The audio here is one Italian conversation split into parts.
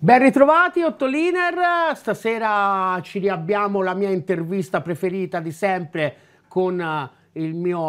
Ben ritrovati Ottoliner, stasera ci riabbiamo la mia intervista preferita di sempre con eh, il mio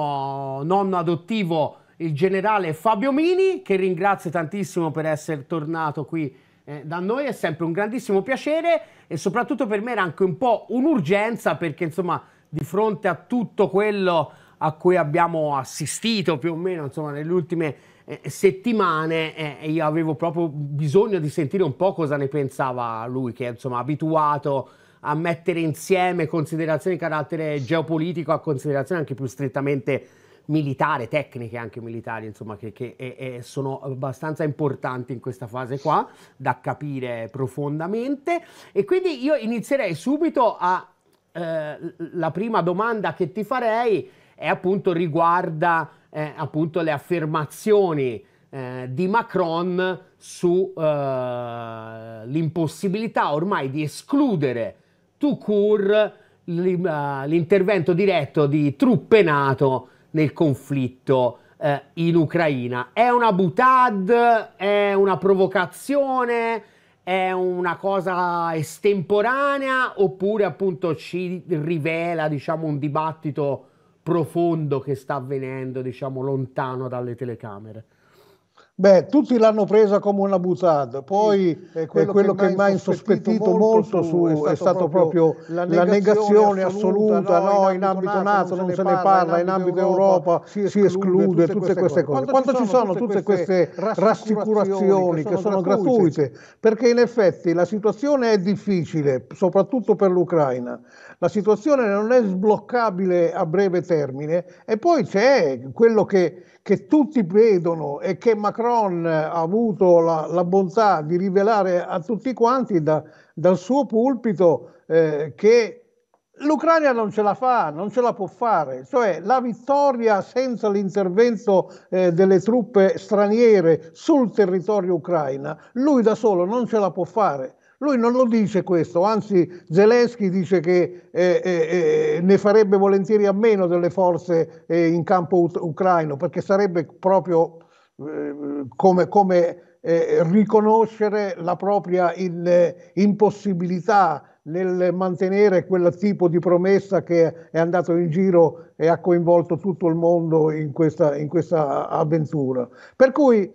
nonno adottivo, il generale Fabio Mini, che ringrazio tantissimo per essere tornato qui eh, da noi, è sempre un grandissimo piacere e soprattutto per me era anche un po' un'urgenza perché insomma di fronte a tutto quello a cui abbiamo assistito più o meno insomma nelle ultime eh, settimane eh, e io avevo proprio bisogno di sentire un po' cosa ne pensava lui, che è insomma abituato a mettere insieme considerazioni di carattere geopolitico a considerazioni anche più strettamente militare, tecniche anche militari, insomma, che, che e, sono abbastanza importanti in questa fase qua, da capire profondamente. E quindi io inizierei subito a eh, la prima domanda che ti farei e appunto riguarda eh, appunto le affermazioni eh, di Macron sull'impossibilità eh, ormai di escludere tout court eh, l'intervento diretto di truppe NATO nel conflitto eh, in Ucraina. È una butad, è una provocazione, è una cosa estemporanea oppure appunto ci rivela diciamo un dibattito profondo che sta avvenendo, diciamo, lontano dalle telecamere? Beh, tutti l'hanno presa come una butata, poi sì, eh, quello, quello, che, che mi ha insospettito molto su, è, stato, è stato proprio la negazione, negazione assoluta, assoluta, no, in ambito NATO non se ne parla, in ambito Europa, si esclude, si esclude tutte, tutte queste cose. cose. Quando, ci sono tutte queste rassicurazioni che sono gratuite? gratuite? Perché in effetti la situazione è difficile, soprattutto per l'Ucraina, la situazione non è sbloccabile a breve termine e poi c'è quello che, che tutti vedono e che Macron ha avuto la, la bontà di rivelare a tutti quanti da, dal suo pulpito eh, che L'Ucraina non ce la fa, non ce la può fare, cioè la vittoria senza l'intervento eh, delle truppe straniere sul territorio ucraina, lui da solo non ce la può fare. Lui non lo dice questo, anzi Zelensky dice che eh, eh, eh, ne farebbe volentieri a meno delle forze eh, in campo ut- ucraino, perché sarebbe proprio eh, come, come eh, riconoscere la propria in, impossibilità nel mantenere quel tipo di promessa che è andato in giro e ha coinvolto tutto il mondo in questa, in questa avventura. Per cui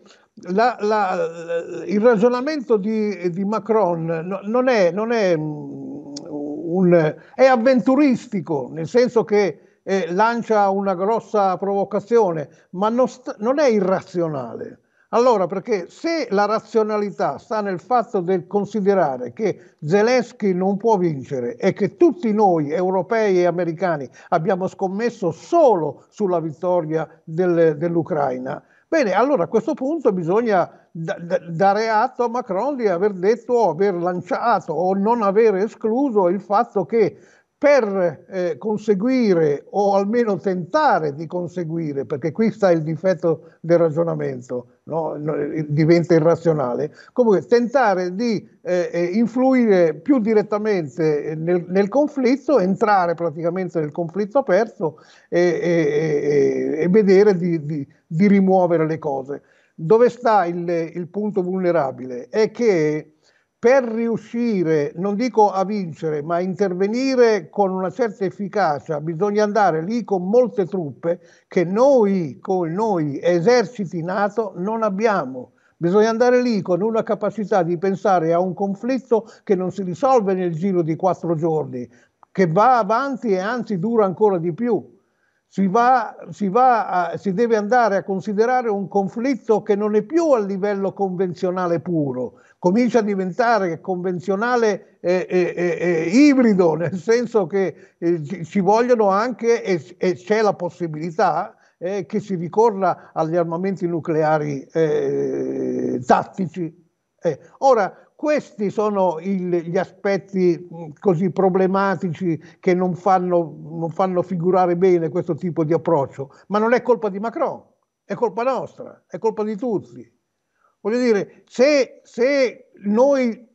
la, la, il ragionamento di, di Macron non, è, non è, mm, un, è, avventuristico, nel senso che eh, lancia una grossa provocazione, ma non, sta, non è irrazionale. Allora, perché se la razionalità sta nel fatto del considerare che Zelensky non può vincere e che tutti noi, europei e americani, abbiamo scommesso solo sulla vittoria del, dell'Ucraina, Bene, allora a questo punto bisogna dare atto a Macron di aver detto o aver lanciato o non aver escluso il fatto che per eh, conseguire o almeno tentare di conseguire, perché qui sta il difetto del ragionamento, no? Eh, diventa irrazionale, comunque tentare di eh, eh influire più direttamente eh, nel, nel, conflitto, entrare praticamente nel conflitto aperto e, e, e vedere di, di, di, rimuovere le cose. Dove sta il, il punto vulnerabile? È che per riuscire, non dico a vincere, ma a intervenire con una certa efficacia, bisogna andare lì con molte truppe che noi, con noi eserciti NATO, non abbiamo. Bisogna andare lì con una capacità di pensare a un conflitto che non si risolve nel giro di quattro giorni, che va avanti e anzi dura ancora di più. Si, va, si, va a, si deve andare a considerare un conflitto che non è più a livello convenzionale puro, comincia a diventare convenzionale e, e, e, ibrido, nel senso che eh, ci vogliono anche e, c'è la possibilità eh, che si ricorra agli armamenti nucleari eh, tattici. ora, questi sono il, gli aspetti mm, così problematici che non fanno, non fanno, figurare bene questo tipo di approccio, ma non è colpa di Macron, è colpa nostra, è colpa di tutti. Voglio dire, se, se noi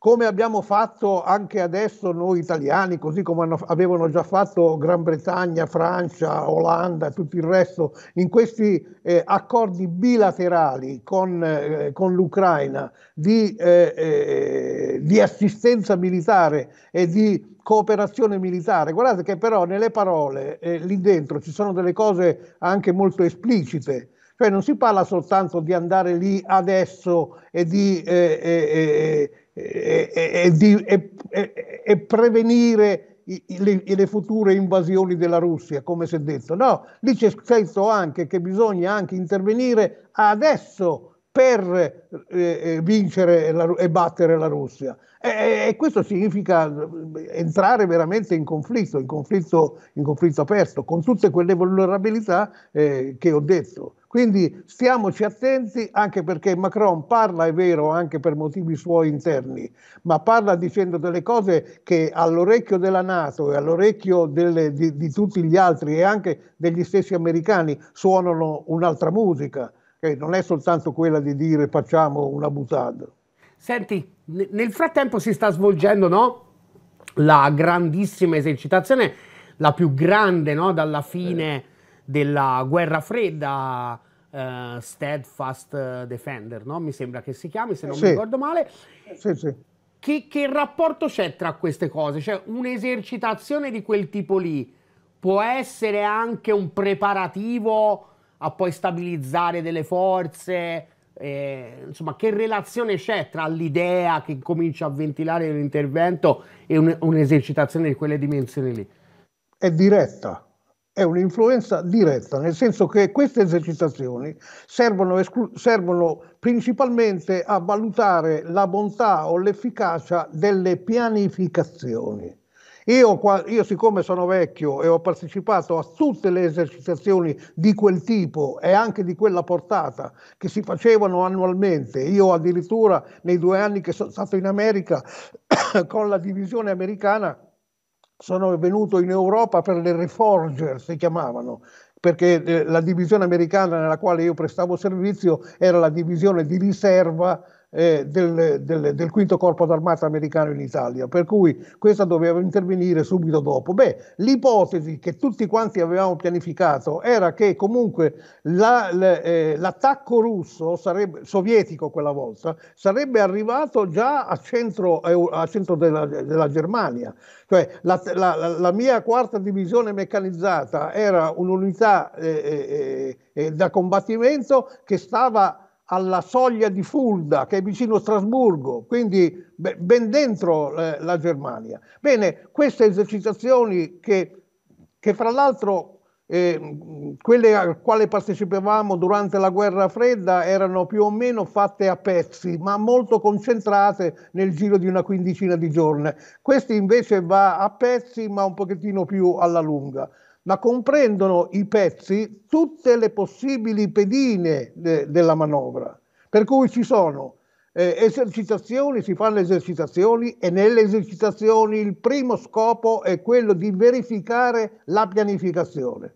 come abbiamo fatto anche adesso noi italiani, così come hanno, avevano già fatto Gran Bretagna, Francia, Olanda e tutto il resto, in questi eh, accordi bilaterali con, eh, con l'Ucraina di, eh, eh di, assistenza militare e di cooperazione militare. Guardate che però nelle parole eh, lì dentro ci sono delle cose anche molto esplicite cioè non si parla soltanto di andare lì adesso e di, eh, eh, di e prevenire le, le, future invasioni della Russia, come si è detto. No, lì c'è scritto anche che bisogna anche intervenire adesso per eh, eh, vincere la, e battere la Russia. E, e, questo significa eh, entrare veramente in conflitto, in conflitto, in conflitto aperto, con tutte quelle vulnerabilità eh, che ho detto. Quindi stiamoci attenti anche perché Macron parla, è vero, anche per motivi suoi interni, ma parla dicendo delle cose che all'orecchio della Nato e all'orecchio delle, di, di tutti gli altri e anche degli stessi americani suonano un'altra musica che non è soltanto quella di dire facciamo una butade. Senti, nel frattempo si sta svolgendo no? la grandissima esercitazione, la più grande no? dalla fine eh. della guerra fredda, Uh, Steadfast eh, Defender, no? mi sembra che si chiami, se non sì. mi ricordo male. Sì, sì. Che, che, rapporto c'è tra queste cose? Cioè, un'esercitazione di quel tipo lì può essere anche un preparativo a poi stabilizzare delle forze. Eh, insomma, che relazione c'è tra l'idea che comincia a ventilare un intervento e un, un'esercitazione di quelle dimensioni lì? È diretta, è un'influenza diretta, nel senso che queste esercitazioni servono, esclu- servono principalmente a valutare la bontà o l'efficacia delle pianificazioni. Io, io, siccome sono vecchio e ho partecipato a tutte le esercitazioni di quel tipo e anche di quella portata che si facevano annualmente, io addirittura nei due anni che sono stato in America con la divisione americana sono venuto in Europa per le Reforger, si chiamavano, perché eh, la divisione americana nella quale io prestavo servizio era la divisione di riserva eh, del, del, del, quinto corpo d'armata americano in Italia, per cui questa doveva intervenire subito dopo. Beh, l'ipotesi che tutti quanti avevamo pianificato era che comunque la, l, eh, l'attacco russo, sarebbe, sovietico quella volta, sarebbe arrivato già a centro, a centro della, della, Germania. Cioè, la, la, la, mia quarta divisione meccanizzata era un'unità eh, eh, eh, da combattimento che stava alla soglia di Fulda, che è vicino a Strasburgo, quindi ben dentro eh, la Germania. Bene, queste esercitazioni che, che fra l'altro eh, quelle a quale partecipavamo durante la guerra fredda erano più o meno fatte a pezzi, ma molto concentrate nel giro di una quindicina di giorni. Questi invece va a pezzi, ma un pochettino più alla lunga ma comprendono i pezzi tutte le possibili pedine de della manovra. Per cui ci sono eh, esercitazioni, si fanno esercitazioni e nelle esercitazioni il primo scopo è quello di verificare la pianificazione.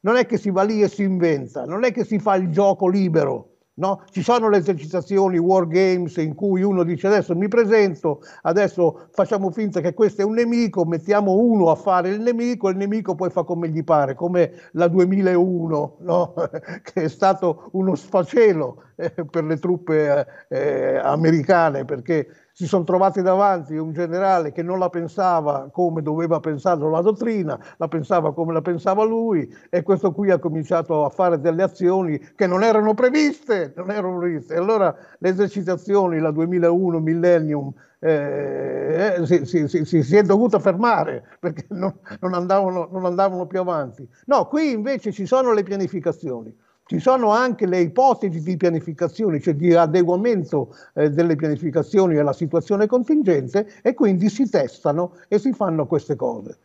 Non è che si va lì e si inventa, non è che si fa il gioco libero, No? Ci sono le esercitazioni war games in cui uno dice adesso mi presento, adesso facciamo finta che questo è un nemico, mettiamo uno a fare il nemico il nemico poi fa come gli pare, come la 2001, no? che è stato uno sfacelo eh, per le truppe eh, eh americane perché si sono trovati davanti un generale che non la pensava come doveva pensarlo la dottrina, la pensava come la pensava lui e questo qui ha cominciato a fare delle azioni che non erano previste, non erano previste. E allora le esercitazioni, la 2001 Millennium, eh, eh si, si, si, si, è dovuta fermare perché non, non, andavano, non andavano più avanti. No, qui invece ci sono le pianificazioni. Ci sono anche le ipotesi di pianificazione, cioè di adeguamento eh, delle pianificazioni alla situazione contingente e quindi si testano e si fanno queste cose.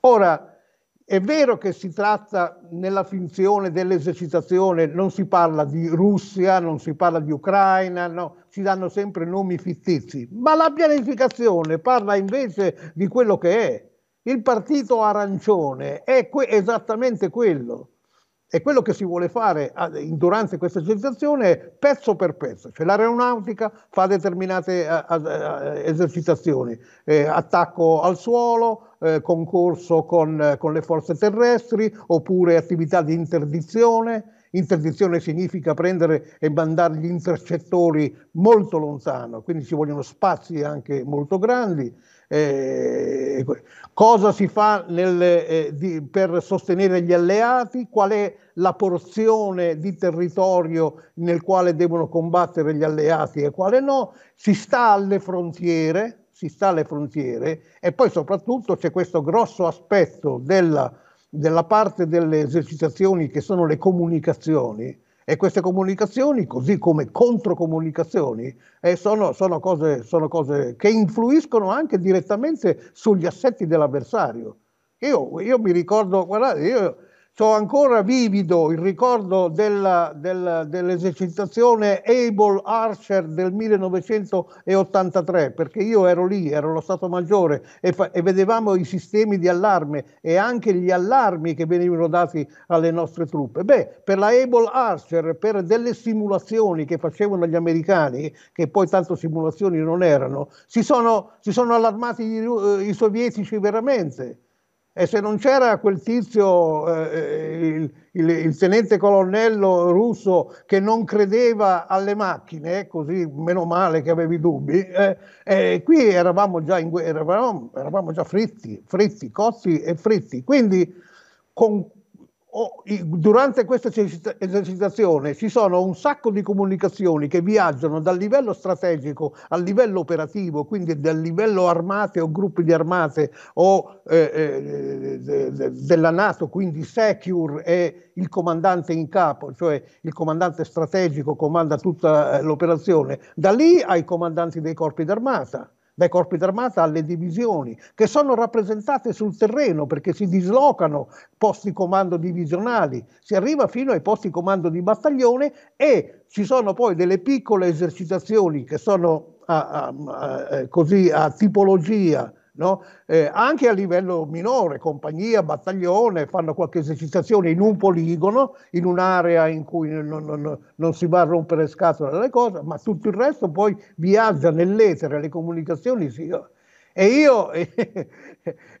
Ora, è vero che si tratta nella finzione dell'esercitazione, non si parla di Russia, non si parla di Ucraina, no, si danno sempre nomi fittizi, ma la pianificazione parla invece di quello che è. Il partito arancione è que- esattamente quello. E quello che si vuole fare ah, durante questa esercitazione è pezzo per pezzo, cioè l'aeronautica fa determinate eh, eh, eh, esercitazioni, eh, attacco al suolo, eh, concorso con, con le forze terrestri oppure attività di interdizione. Interdizione significa prendere e mandare gli intercettori molto lontano, quindi ci vogliono spazi anche molto grandi eh, cosa si fa nel, eh, di, per sostenere gli alleati, qual è la porzione di territorio nel quale devono combattere gli alleati e quale no, si sta alle frontiere, si sta alle frontiere e poi soprattutto c'è questo grosso aspetto della, della parte delle esercitazioni che sono le comunicazioni, e queste comunicazioni, così come controcomunicazioni, eh, sono, sono, cose, sono cose che influiscono anche direttamente sugli assetti dell'avversario. Io, io, mi ricordo, guardate, io ho ancora vivido il ricordo della, della, dell'esercitazione Able Archer del 1983, perché io ero lì, ero lo Stato Maggiore e, e, vedevamo i sistemi di allarme e anche gli allarmi che venivano dati alle nostre truppe. Beh, per la Able Archer, per delle simulazioni che facevano gli americani, che poi tanto simulazioni non erano, si sono, si sono allarmati i, eh, i sovietici veramente. E se non c'era quel tizio, eh, eh, il, il, il, tenente colonnello russo, che non credeva alle macchine, così meno male che avevi dubbi, eh, eh, qui eravamo già, in, eravamo, eravamo già fritti, fritti, cotti e fritti. Quindi con durante questa esercitazione ci sono un sacco di comunicazioni che viaggiano dal livello strategico al livello operativo, quindi dal livello armate o gruppi di armate o eh, eh, della Nato, quindi Secure è il comandante in capo, cioè il comandante strategico comanda tutta eh, l'operazione, da lì ai comandanti dei corpi d'armata dai corpi d'armata alle divisioni, che sono rappresentate sul terreno perché si dislocano posti comando divisionali, si arriva fino ai posti comando di battaglione e ci sono poi delle piccole esercitazioni che sono a, a, a, eh, così a tipologia no? eh, anche a livello minore, compagnia, battaglione, fanno qualche esercitazione in un poligono, in un'area in cui non, non, non si va a rompere scatole alle cose, ma tutto il resto poi viaggia nell'etere, le comunicazioni si... E io, e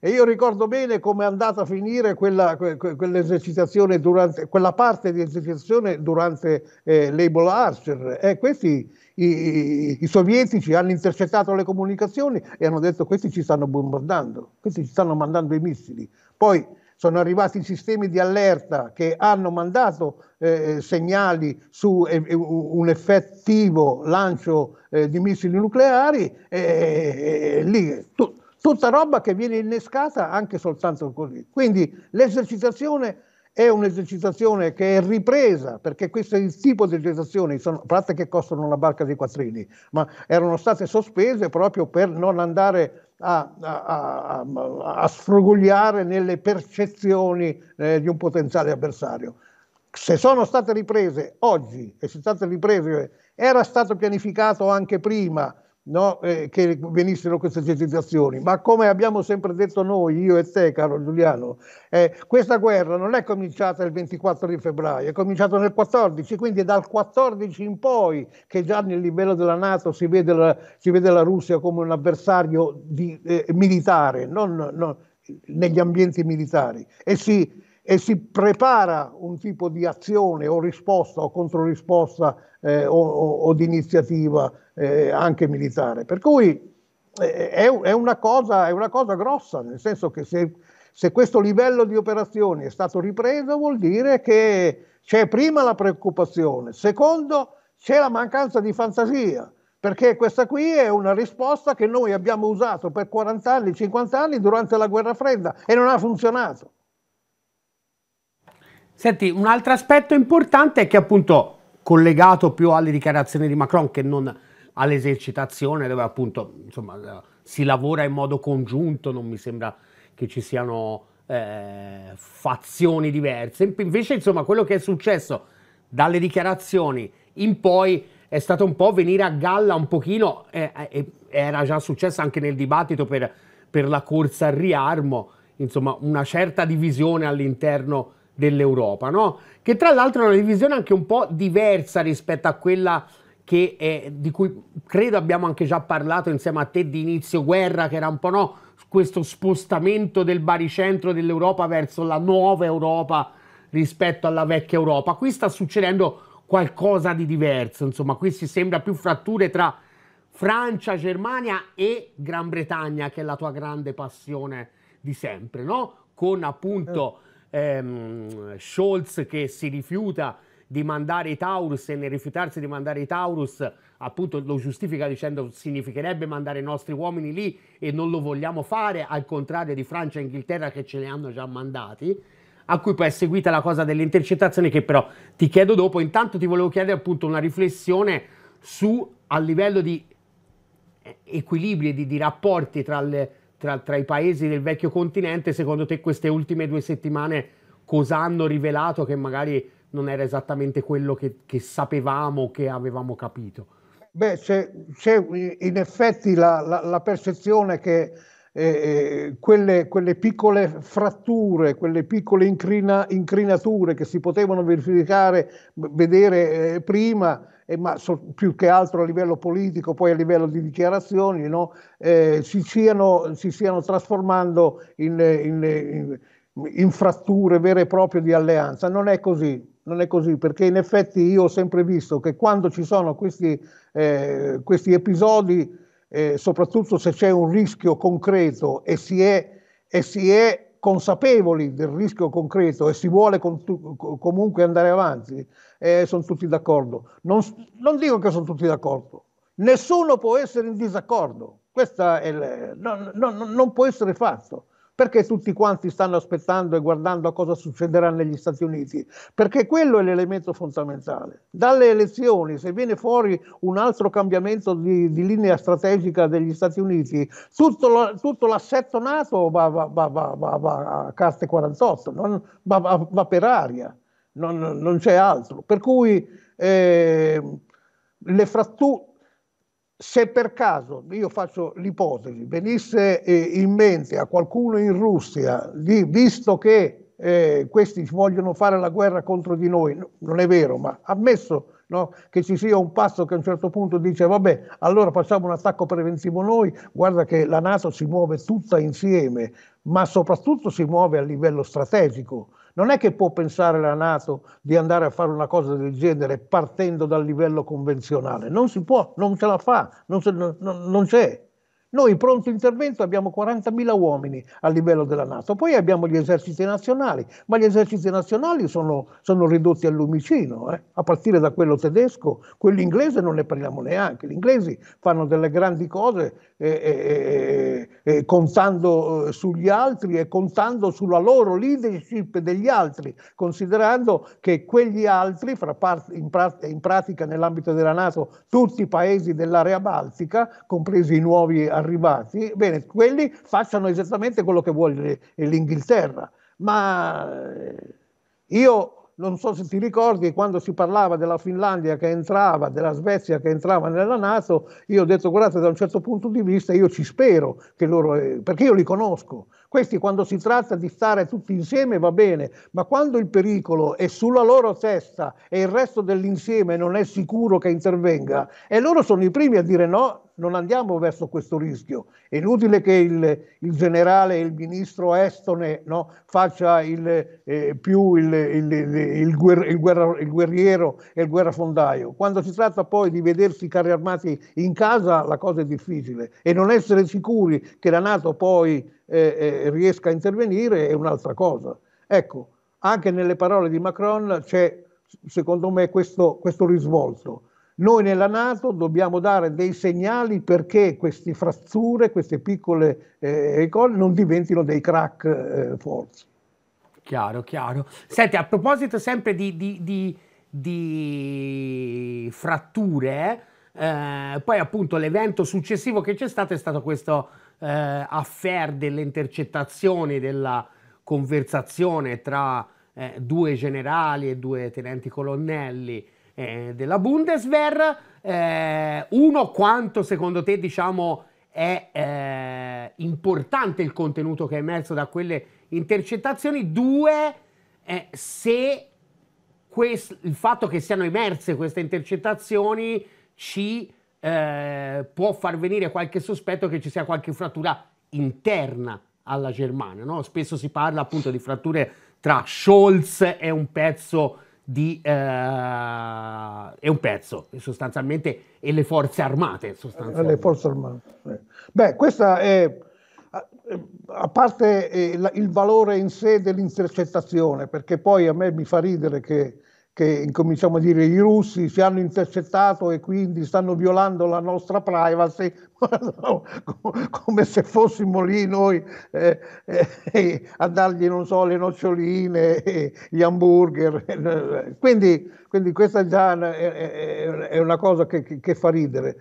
io, ricordo bene come è andata a finire quella, quell'esercitazione durante, quella parte di esercitazione durante eh, l'Able Archer. Eh, questi i, i, sovietici hanno intercettato le comunicazioni e hanno detto questi ci stanno bombardando, questi ci stanno mandando i missili. Poi sono arrivati i sistemi di allerta che hanno mandato eh, segnali su eh, eh un effettivo lancio eh, di missili nucleari e lì tutta roba che viene innescata anche soltanto così. Quindi l'esercitazione è un'esercitazione che è ripresa, perché questo tipo di esercitazioni sono parte che costano una barca di quattrini, ma erano state sospese proprio per non andare a, a, a, a sfrugogliare nelle percezioni eh, di un potenziale avversario. Se sono state riprese oggi e sono state riprese, era stato pianificato anche prima, no, eh, che venissero queste citazioni. Ma come abbiamo sempre detto noi, io e te, caro Giuliano, eh, questa guerra non è cominciata il 24 di febbraio, è cominciata nel 14, quindi è dal 14 in poi che già nel livello della Nato si vede la, si vede la Russia come un avversario di, eh, militare, non, non negli ambienti militari. E si, e si prepara un tipo di azione o risposta o controrisposta eh, o, o, o di iniziativa eh, anche militare. Per cui eh, è, è, una cosa, è, una cosa, grossa, nel senso che se, se, questo livello di operazioni è stato ripreso vuol dire che c'è prima la preoccupazione, secondo c'è la mancanza di fantasia, perché questa qui è una risposta che noi abbiamo usato per 40 anni, 50 anni durante la guerra fredda e non ha funzionato. Senti, un altro aspetto importante è che appunto collegato più alle dichiarazioni di Macron che non all'esercitazione dove appunto insomma, eh, si lavora in modo congiunto, non mi sembra che ci siano eh, fazioni diverse. Invece insomma quello che è successo dalle dichiarazioni in poi è stato un po' venire a galla un pochino, eh, eh, era già successo anche nel dibattito per, per la corsa al riarmo, insomma una certa divisione all'interno dell'Europa, no? che tra l'altro è una divisione anche un po' diversa rispetto a quella che è, di cui credo abbiamo anche già parlato insieme a te di inizio guerra, che era un po' no, questo spostamento del baricentro dell'Europa verso la nuova Europa rispetto alla vecchia Europa. Qui sta succedendo qualcosa di diverso, insomma, qui si sembra più fratture tra Francia, Germania e Gran Bretagna, che è la tua grande passione di sempre, no? Con appunto... Eh ehm, Scholz che si rifiuta di mandare i Taurus e nel rifiutarsi di mandare i Taurus appunto lo giustifica dicendo significherebbe mandare i nostri uomini lì e non lo vogliamo fare al contrario di Francia e Inghilterra che ce li hanno già mandati a cui poi è seguita la cosa delle intercettazioni che però ti chiedo dopo intanto ti volevo chiedere appunto una riflessione su a livello di eh, equilibri di, di rapporti tra le, tra, tra i paesi del vecchio continente, secondo te queste ultime due settimane cosa hanno rivelato che magari non era esattamente quello che, che sapevamo, che avevamo capito? Beh, c'è, in effetti la, la, la percezione che eh, quelle, quelle, piccole fratture, quelle piccole incrina, incrinature che si potevano verificare, vedere eh, prima, eh, ma so, più che altro a livello politico, poi a livello di dichiarazioni, no? Eh, si, siano, si, siano, trasformando in, in, in, in fratture vere e proprie di alleanza. Non è così, non è così, perché in effetti io ho sempre visto che quando ci sono questi, eh, questi episodi eh, soprattutto se c'è un rischio concreto e si è, e si è consapevoli del rischio concreto e si vuole con, comunque andare avanti, eh, sono tutti d'accordo. Non, non, dico che sono tutti d'accordo, nessuno può essere in disaccordo, questo non, non, non può essere fatto. Perché tutti quanti stanno aspettando e guardando cosa succederà negli Stati Uniti? Perché quello è l'elemento fondamentale. Dalle elezioni, se viene fuori un altro cambiamento di, di linea strategica degli Stati Uniti, tutto, lo, tutto l'assetto NATO va, va, va, va, a carte 48, non, va, per aria, non, non, c'è altro. Per cui eh, le fratture se per caso, io faccio l'ipotesi, venisse eh, in mente a qualcuno in Russia, di, visto che eh, questi vogliono fare la guerra contro di noi, non è vero, ma ammesso No? che ci sia un pazzo che a un certo punto dice vabbè allora facciamo un attacco preventivo noi, guarda che la Nato si muove tutta insieme, ma soprattutto si muove a livello strategico, non è che può pensare la Nato di andare a fare una cosa del genere partendo dal livello convenzionale, non si può, non ce la fa, non, se, non, non c'è. Noi pronto intervento abbiamo 40.000 uomini a livello della Nato, poi abbiamo gli eserciti nazionali, ma gli eserciti nazionali sono, sono ridotti al lumicino, eh? a partire da quello tedesco, quello inglese non ne parliamo neanche, gli inglesi fanno delle grandi cose eh, eh, eh, eh contando eh, sugli altri e contando sulla loro leadership degli altri, considerando che quegli altri, part- in, prat- in pratica nell'ambito della Nato, tutti i paesi dell'area baltica, compresi i nuovi arrivati, bene, quelli facciano esattamente quello che vuole l'Inghilterra, ma eh, io non so se ti ricordi quando si parlava della Finlandia che entrava, della Svezia che entrava nella Nato, io ho detto guardate da un certo punto di vista io ci spero che loro, eh, perché io li conosco, questi quando si tratta di stare tutti insieme va bene, ma quando il pericolo è sulla loro testa e il resto dell'insieme non è sicuro che intervenga, e loro sono i primi a dire no, non andiamo verso questo rischio. È inutile che il, il generale il ministro Estone no, faccia il, eh, più il, il, guerra, guerra, il, guerriero e il guerrafondaio. Quando si tratta poi di vedersi i carri armati in casa, la cosa è difficile e non essere sicuri che la Nato poi eh, eh, riesca a intervenire è un'altra cosa. Ecco, anche nelle parole di Macron c'è secondo me questo, questo risvolto. Noi nella Nato dobbiamo dare dei segnali perché queste fratture, queste piccole eh, non diventino dei crack eh, forti. Chiaro, chiaro. Senti, a proposito sempre di, di, di, di fratture, eh, poi appunto l'evento successivo che c'è stato è stato questo eh, affair delle intercettazioni della conversazione tra eh, due generali e due tenenti colonnelli eh, della Bundeswehr, eh, uno quanto secondo te diciamo è eh, importante il contenuto che è emerso da quelle intercettazioni, due eh, se quest- il fatto che siano emerse queste intercettazioni ci eh, può far venire qualche sospetto che ci sia qualche frattura interna alla Germania. No? Spesso si parla appunto di fratture tra Scholz e un pezzo di... Eh, è un pezzo sostanzialmente e le forze armate. Le forze armate. Beh, questa è a parte eh, il valore in sé dell'intercettazione, perché poi a me mi fa ridere che che incominciamo a dire i russi ci hanno intercettato e quindi stanno violando la nostra privacy, come se fossimo lì noi eh, eh, a dargli, non so, le noccioline, eh, gli hamburger. Eh, eh, quindi, quindi questa già è, è una cosa che, che fa ridere.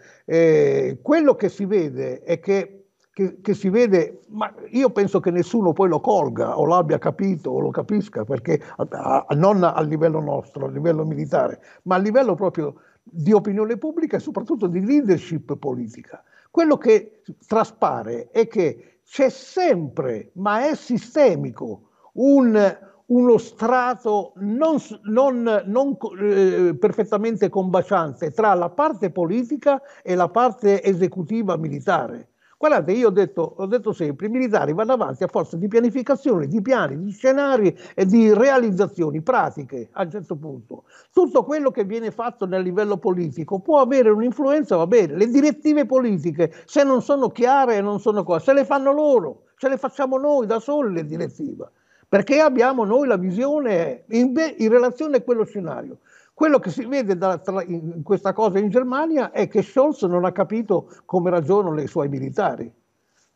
quello che si vede è che che, che, si vede, ma io penso che nessuno poi lo colga o l'abbia capito o lo capisca, perché a, a, non a livello nostro, a livello militare, ma a livello proprio di opinione pubblica e soprattutto di leadership politica. Quello che traspare è che c'è sempre, ma è sistemico, un, uno strato non, non, non eh, perfettamente combaciante tra la parte politica e la parte esecutiva militare. Guardate, io ho detto, ho detto sempre, i militari vanno avanti a forza di pianificazione, di piani, di scenari e di realizzazioni pratiche a un certo punto. Tutto quello che viene fatto nel livello politico può avere un'influenza, va bene, le direttive politiche se non sono chiare e non sono cose, se le fanno loro, se le facciamo noi da soli le direttive perché abbiamo noi la visione in, in, relazione a quello scenario. Quello che si vede da, tra, in questa cosa in Germania è che Scholz non ha capito come ragionano i suoi militari,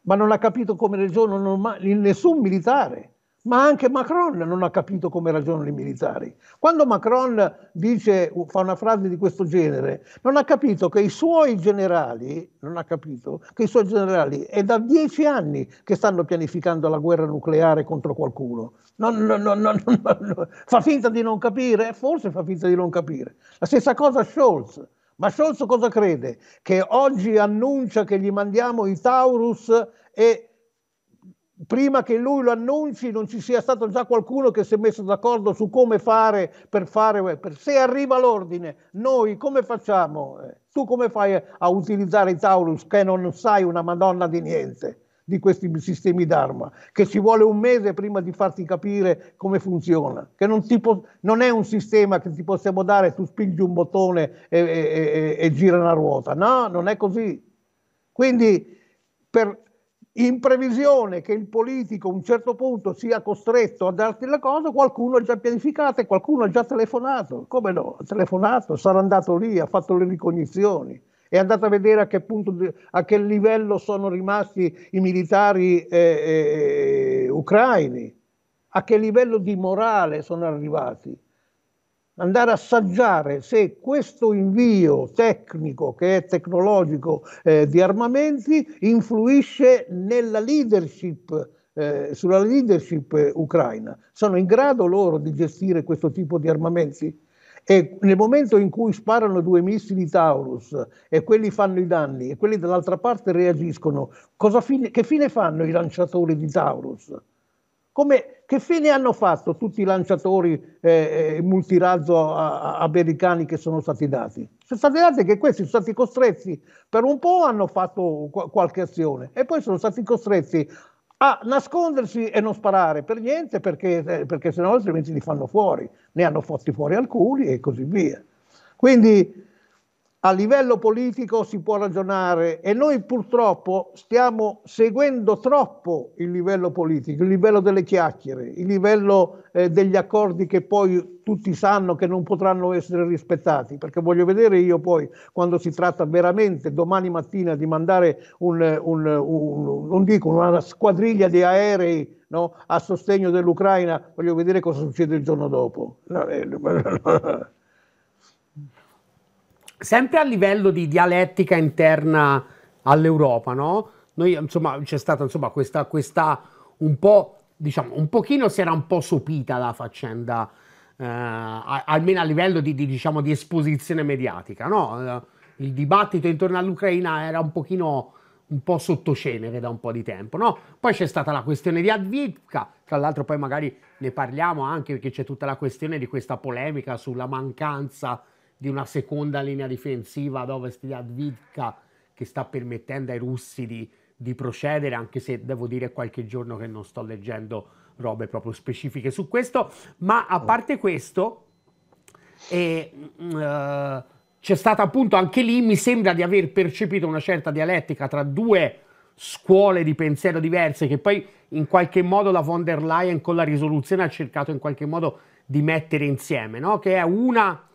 ma non ha capito come ragionano nessun militare ma anche Macron non ha capito come ragionano i militari. Quando Macron dice, fa una frase di questo genere, non ha capito che i suoi generali, non ha capito che i suoi generali è da dieci anni che stanno pianificando la guerra nucleare contro qualcuno. Non, non, non, fa finta di non capire? Forse fa finta di non capire. La stessa cosa Scholz. Ma Scholz cosa crede? Che oggi annuncia che gli mandiamo i Taurus e prima che lui lo annunci non ci sia stato già qualcuno che si è messo d'accordo su come fare per fare web. Se arriva l'ordine, noi come facciamo? Eh, tu come fai a utilizzare i Taurus che non sai una madonna di niente di questi sistemi d'arma, che ci vuole un mese prima di farti capire come funziona, che non, po- non è un sistema che ti possiamo dare, tu spingi un bottone e, e, e, e gira una ruota, no, non è così. Quindi per in previsione che il politico a un certo punto sia costretto a darti la cosa, qualcuno ha già pianificato e qualcuno ha già telefonato. Come no? Ha telefonato, sarà andato lì, ha fatto le ricognizioni, è andato a vedere a che punto, a che livello sono rimasti i militari eh, eh, eh, ucraini, a che livello di morale sono arrivati andare a assaggiare se questo invio tecnico, che è tecnologico, eh, di armamenti influisce nella leadership eh, sulla leadership ucraina. Sono in grado loro di gestire questo tipo di armamenti? E nel momento in cui sparano due missili Taurus e quelli fanno i danni e quelli dall'altra parte reagiscono, fine, che fine fanno i lanciatori di Taurus? Come che fine hanno fatto tutti i lanciatori eh, eh multirazzo americani che sono stati dati? Sono stati dati che questi sono stati costretti, per un po' hanno fatto qualche azione e poi sono stati costretti a nascondersi e non sparare per niente perché, eh, perché sennò altrimenti li fanno fuori, ne hanno fatti fuori alcuni e così via. Quindi a livello politico si può ragionare e noi purtroppo stiamo seguendo troppo il livello politico, il livello delle chiacchiere, il livello eh, degli accordi che poi tutti sanno che non potranno essere rispettati, perché voglio vedere io poi quando si tratta veramente domani mattina di mandare un, un, un, non dico una squadriglia di aerei no, a sostegno dell'Ucraina, voglio vedere cosa succede il giorno dopo. Eh, sempre a livello di dialettica interna all'Europa, no? Noi, insomma, c'è stata insomma, questa, questa un po', diciamo, un pochino si era un po' sopita la faccenda, eh, almeno a livello di, di, diciamo, di esposizione mediatica, no? Eh, il dibattito intorno all'Ucraina era un pochino un po' sottocenere da un po' di tempo, no? Poi c'è stata la questione di Advitka, tra l'altro poi magari ne parliamo anche perché c'è tutta la questione di questa polemica sulla mancanza di una seconda linea difensiva ad ovest di Advidka che sta permettendo ai russi di, di procedere, anche se devo dire qualche giorno che non sto leggendo robe proprio specifiche su questo, ma a oh. parte questo, e, uh, c'è stata appunto anche lì, mi sembra di aver percepito una certa dialettica tra due scuole di pensiero diverse che poi in qualche modo la von der Leyen con la risoluzione ha cercato in qualche modo di mettere insieme, no? che è una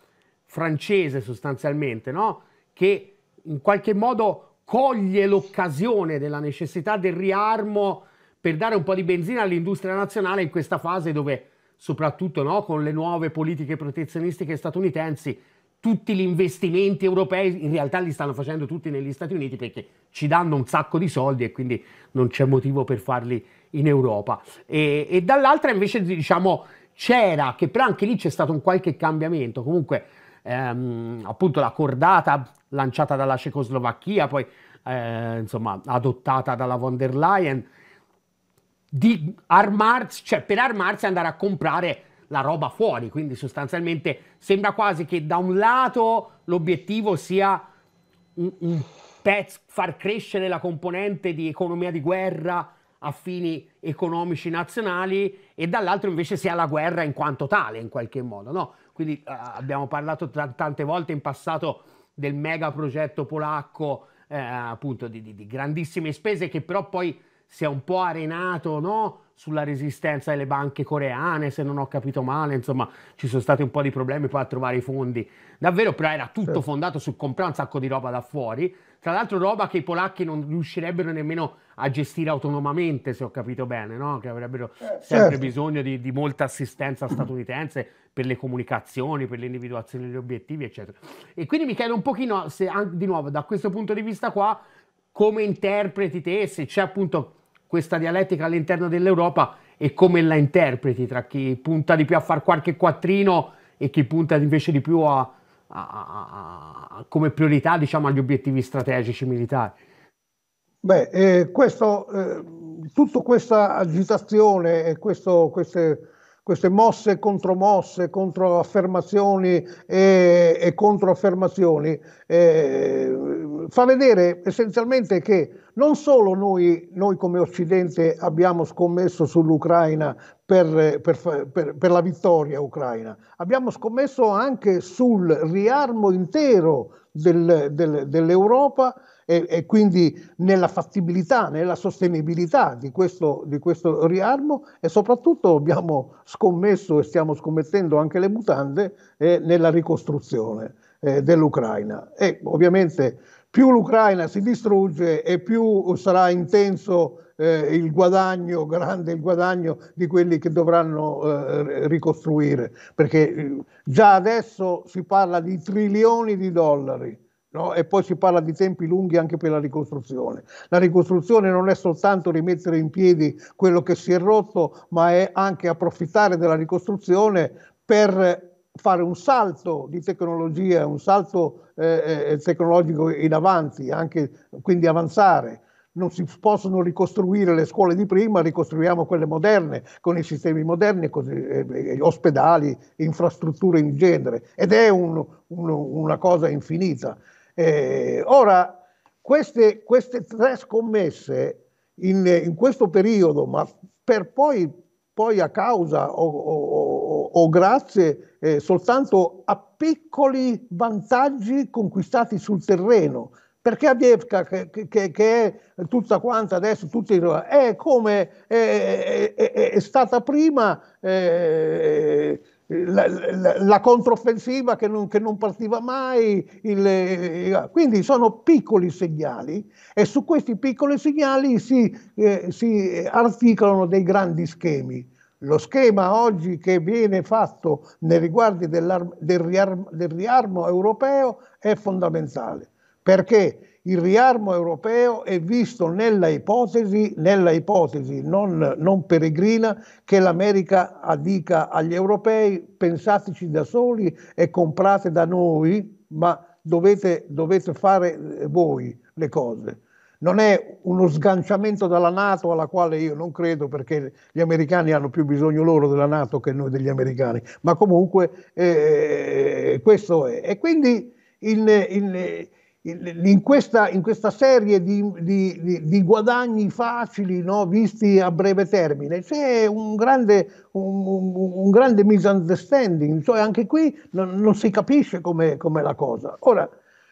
francese sostanzialmente, no? che in qualche modo coglie l'occasione della necessità del riarmo per dare un po' di benzina all'industria nazionale in questa fase dove soprattutto no, con le nuove politiche protezionistiche statunitensi tutti gli investimenti europei in realtà li stanno facendo tutti negli Stati Uniti perché ci danno un sacco di soldi e quindi non c'è motivo per farli in Europa. E, e dall'altra invece diciamo c'era, che però anche lì c'è stato un qualche cambiamento, comunque ehm, appunto la cordata lanciata dalla Cecoslovacchia, poi eh, insomma adottata dalla von der Leyen, di armarsi, cioè per armarsi andare a comprare la roba fuori, quindi sostanzialmente sembra quasi che da un lato l'obiettivo sia un, un pezzo, far crescere la componente di economia di guerra a fini economici nazionali e dall'altro invece sia la guerra in quanto tale in qualche modo, no? Quindi eh, abbiamo parlato t- tante volte in passato del mega progetto polacco, eh, appunto di, di, di, grandissime spese che però poi si è un po' arenato no? sulla resistenza delle banche coreane, se non ho capito male, insomma ci sono stati un po' di problemi poi a trovare i fondi. Davvero però era tutto certo. fondato su comprare un sacco di roba da fuori, tra l'altro roba che i polacchi non riuscirebbero nemmeno a gestire autonomamente, se ho capito bene, no? che avrebbero eh, sempre certo. bisogno di, di, molta assistenza statunitense per le comunicazioni, per l'individuazione degli obiettivi, eccetera. E quindi mi chiedo un pochino se, di nuovo, da questo punto di vista qua, come interpreti te, se c'è appunto questa dialettica all'interno dell'Europa e come la interpreti tra chi punta di più a far qualche quattrino e chi punta invece di più a, a, a, come priorità diciamo, agli obiettivi strategici militari. Beh, eh, questo, eh, tutta questa agitazione e questo, queste queste mosse contromosse, controaffermazioni e, e controaffermazioni, eh, fa vedere essenzialmente che non solo noi, noi come Occidente abbiamo scommesso sull'Ucraina per, per, per, per, la vittoria ucraina, abbiamo scommesso anche sul riarmo intero del, del, dell'Europa e, e quindi nella fattibilità, nella sostenibilità di questo, di questo riarmo e soprattutto abbiamo scommesso e stiamo scommettendo anche le mutande eh, nella ricostruzione eh, dell'Ucraina. E ovviamente più l'Ucraina si distrugge e più sarà intenso eh, il guadagno, grande il guadagno di quelli che dovranno eh, ricostruire, perché eh, già adesso si parla di trilioni di dollari No? E poi si parla di tempi lunghi anche per la ricostruzione. La ricostruzione non è soltanto rimettere in piedi quello che si è rotto, ma è anche approfittare della ricostruzione per fare un salto di tecnologia, un salto eh, eh tecnologico in avanti, anche, quindi avanzare non si possono ricostruire le scuole di prima, ricostruiamo quelle moderne, con i sistemi moderni, con gli eh, eh, ospedali, infrastrutture in genere. Ed è un, un, una cosa infinita. Eh, ora, queste, queste, tre scommesse in, in, questo periodo, ma per poi, poi a causa o, o, o grazie eh, soltanto a piccoli vantaggi conquistati sul terreno, perché Adievka, che, che, che, è tutta quanta adesso, tutta, è come è, è, è, è stata prima, eh, la, la, la controffensiva che non, che non partiva mai, il, eh, quindi sono piccoli segnali e su questi piccoli segnali si, eh, si articolano dei grandi schemi. Lo schema oggi che viene fatto nei riguardi del riarmo, del riarmo europeo è fondamentale perché il riarmo europeo è visto nella ipotesi, nella ipotesi non, non, peregrina che l'America dica agli europei pensateci da soli e comprate da noi, ma dovete, dovete fare eh, voi le cose. Non è uno sganciamento dalla Nato alla quale io non credo perché gli americani hanno più bisogno loro della Nato che noi degli americani, ma comunque eh, eh questo è. E quindi il, il in questa, in questa, serie di, di, di guadagni facili no, visti a breve termine c'è un grande, un, un grande misunderstanding, cioè anche qui non, non si capisce come com'è, la cosa. Ora,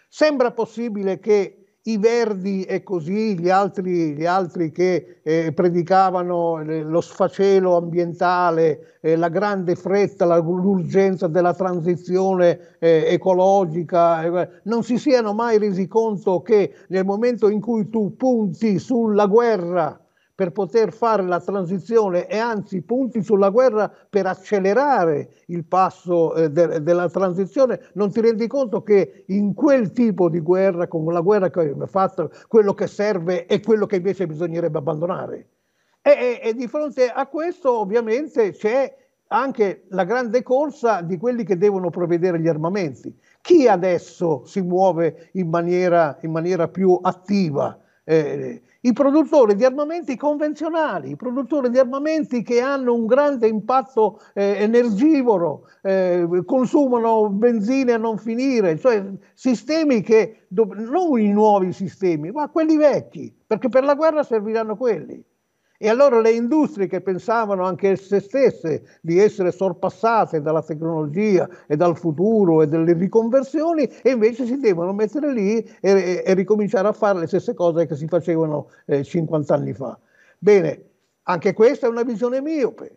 sembra possibile che i Verdi e così gli altri, gli altri che eh, predicavano eh, lo sfacelo ambientale, eh, la grande fretta, la, l'urgenza della transizione eh, ecologica, eh, non si siano mai resi conto che nel momento in cui tu punti sulla guerra, per poter fare la transizione e anzi punti sulla guerra per accelerare il passo eh, de- della transizione, non ti rendi conto che in quel tipo di guerra, con la guerra che abbiamo fatto, quello che serve è quello che invece bisognerebbe abbandonare. E, e, e di fronte a questo ovviamente c'è anche la grande corsa di quelli che devono provvedere gli armamenti. Chi adesso si muove in maniera, in maniera più attiva? Eh, i produttori di armamenti convenzionali, i produttori di armamenti che hanno un grande impatto eh, energivoro, eh, consumano benzina a non finire, cioè sistemi che, non i nuovi sistemi, ma quelli vecchi, perché per la guerra serviranno quelli. E allora le industrie che pensavano anche se stesse di essere sorpassate dalla tecnologia e dal futuro e delle riconversioni, invece si devono mettere lì e, e ricominciare a fare le stesse cose che si facevano eh, 50 anni fa. Bene, anche questa è una visione miope,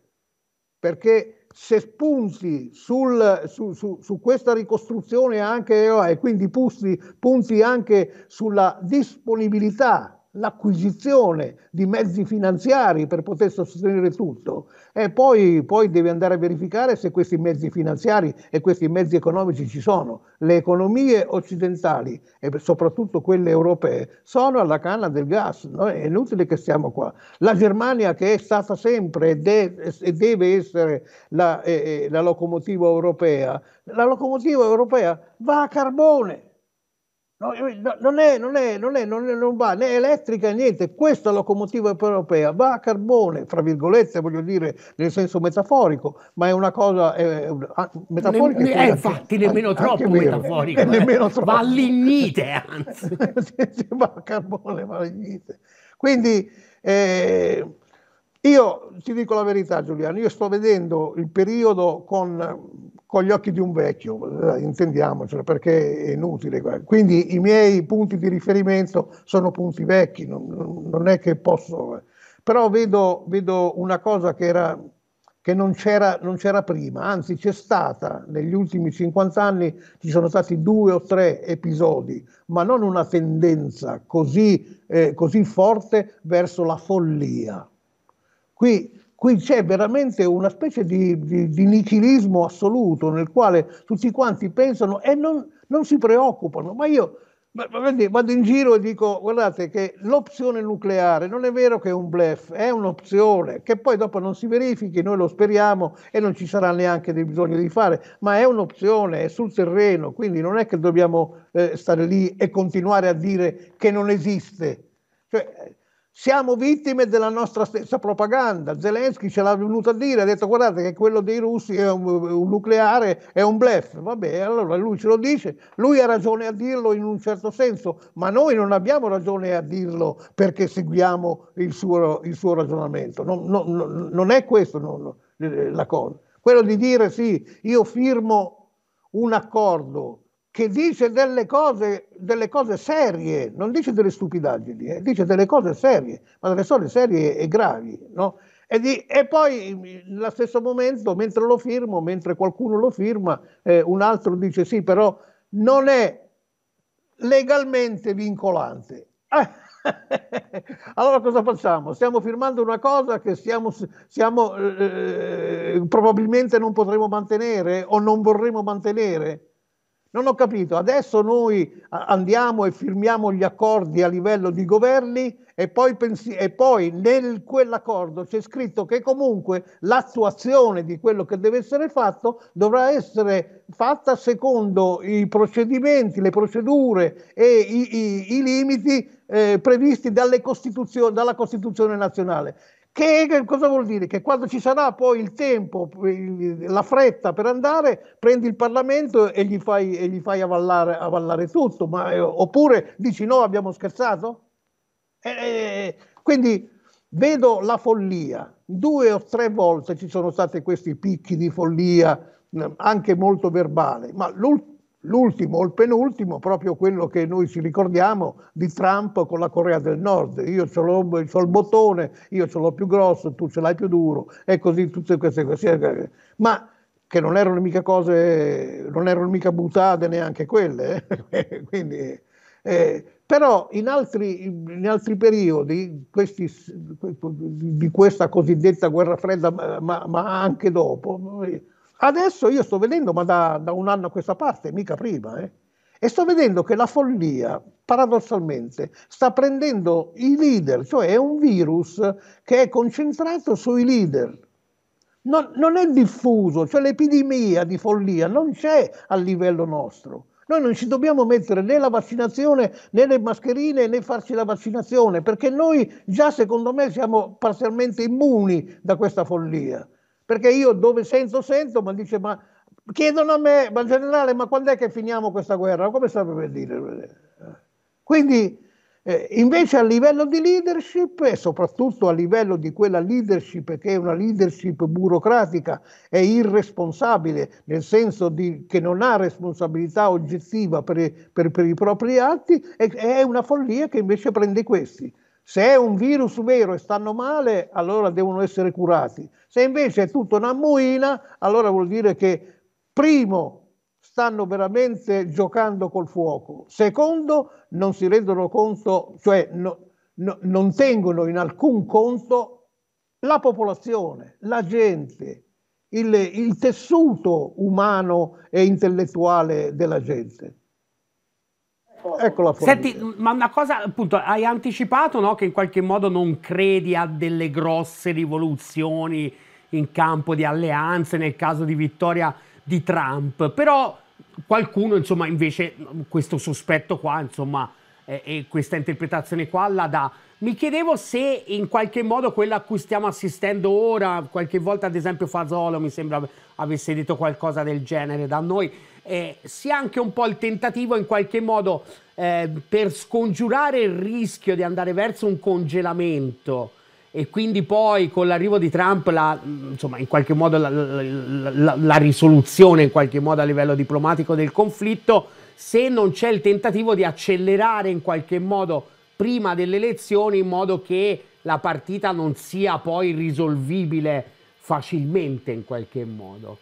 perché se punti sul, su, su, su, questa ricostruzione anche, e quindi punti, punti anche sulla disponibilità l'acquisizione di mezzi finanziari per poter sostenere tutto e poi, poi, devi andare a verificare se questi mezzi finanziari e questi mezzi economici ci sono. Le economie occidentali e soprattutto quelle europee sono alla canna del gas, no? è inutile che stiamo qua. La Germania che è stata sempre e deve essere la, eh, eh, la locomotiva europea, la locomotiva europea va a carbone No, non, è, non, è, non, è, non, va né elettrica niente, questa locomotiva europea va a carbone, fra virgolette voglio dire nel senso metaforico, ma è una cosa è, ah, metaforica. Ne, ne, eh, infatti nemmeno troppo metaforica, nemmeno eh. troppo. va all'ignite anzi. va a carbone, va all'ignite. Quindi eh, io ti dico la verità Giuliano, io sto vedendo il periodo con con gli occhi di un vecchio, eh, intendiamocelo, perché è inutile. Quindi i miei punti di riferimento sono punti vecchi, non, non è che posso... Eh. Però vedo, vedo una cosa che, era, che non, c'era, non, c'era, prima, anzi c'è stata, negli ultimi 50 anni ci sono stati due o tre episodi, ma non una tendenza così, eh, così forte verso la follia. Qui qui c'è veramente una specie di, di, di, nichilismo assoluto nel quale tutti quanti pensano e non, non si preoccupano. Ma io vado in giro e dico guardate che l'opzione nucleare non è vero che è un blef, è un'opzione che poi dopo non si verifichi, noi lo speriamo e non ci sarà neanche bisogno di fare, ma è un'opzione, è sul terreno, quindi non è che dobbiamo eh, stare lì e continuare a dire che non esiste. Cioè, siamo vittime della nostra stessa propaganda. Zelensky ce l'ha venuto a dire, ha detto guardate che quello dei russi è un, un nucleare, è un blef. Vabbè, allora lui ce lo dice, lui ha ragione a dirlo in un certo senso, ma noi non abbiamo ragione a dirlo perché seguiamo il suo, il suo ragionamento. Non, non, non, è questo non, eh, la cosa. Quello di dire sì, io firmo un accordo che dice delle cose, delle cose serie, non dice delle stupidaggini, eh, dice delle cose serie, ma delle cose serie e gravi, no? E, di, e, poi mm, nello stesso momento, mentre lo firmo, mentre qualcuno lo firma, eh, un altro dice sì, però non è legalmente vincolante. allora cosa facciamo? Stiamo firmando una cosa che stiamo, stiamo eh, eh, probabilmente non potremo mantenere o non vorremmo mantenere? Non ho capito, adesso noi andiamo e firmiamo gli accordi a livello di governi e poi, pensi- e poi nel quell'accordo c'è scritto che comunque l'attuazione di quello che deve essere fatto dovrà essere fatta secondo i procedimenti, le procedure e i, i, i limiti eh, previsti Costituzione, dalla Costituzione nazionale. Che cosa vuol dire? Che quando ci sarà poi il tempo, la fretta per andare, prendi il Parlamento e gli fai, e gli fai avallare, avallare, tutto, ma, eh, oppure dici no, abbiamo scherzato? Eh, eh, eh, quindi vedo la follia. Due o tre volte ci sono stati questi picchi di follia, mm, anche molto verbale, ma l'ultimo l'ultimo o il penultimo, proprio quello che noi ci ricordiamo di Trump con la Corea del Nord. Io ce l'ho, il bottone, io ce l'ho più grosso, tu ce l'hai più duro, e così tutte queste cose. Ma che non erano mica cose, non erano mica buttate neanche quelle. Eh? Quindi, eh, però in altri, in altri periodi questi, di questa cosiddetta guerra fredda, ma, ma anche dopo, Adesso io sto vedendo, ma da, da un anno a questa parte, mica prima, eh, e sto vedendo che la follia, paradossalmente, sta prendendo i leader, cioè è un virus che è concentrato sui leader. Non, non, è diffuso, cioè l'epidemia di follia non c'è a livello nostro. Noi non ci dobbiamo mettere né la vaccinazione né le mascherine né farci la vaccinazione, perché noi già secondo me siamo parzialmente immuni da questa follia. Perché io dove sento, sento, ma dice, ma chiedono a me, ma generale, ma quando è che finiamo questa guerra? Come sta per dire? Quindi eh, invece a livello di leadership e soprattutto a livello di quella leadership che è una leadership burocratica e irresponsabile, nel senso di, che non ha responsabilità oggettiva per, per, per i propri atti, è, è una follia che invece prende questi. Se è un virus vero e stanno male, allora devono essere curati. Se invece è tutto una muina, allora vuol dire che primo stanno veramente giocando col fuoco, secondo non si rendono conto, cioè no, no, non tengono in alcun conto la popolazione, la gente, il, il tessuto umano e intellettuale della gente. Ecco la Senti, ma una cosa, appunto, hai anticipato no, che in qualche modo non credi a delle grosse rivoluzioni in campo di alleanze, nel caso di vittoria di Trump, però qualcuno, insomma, invece questo sospetto qua, insomma, e questa interpretazione qua la dà. Mi chiedevo se in qualche modo quella a cui stiamo assistendo ora, qualche volta ad esempio Fazolo mi sembra avesse detto qualcosa del genere da noi, eh, sia anche un po' il tentativo in qualche modo eh, per scongiurare il rischio di andare verso un congelamento e quindi poi con l'arrivo di Trump la, insomma, in qualche modo la, la, la, risoluzione in qualche modo a livello diplomatico del conflitto se non c'è il tentativo di accelerare in qualche modo prima delle elezioni in modo che la partita non sia poi risolvibile facilmente in qualche modo.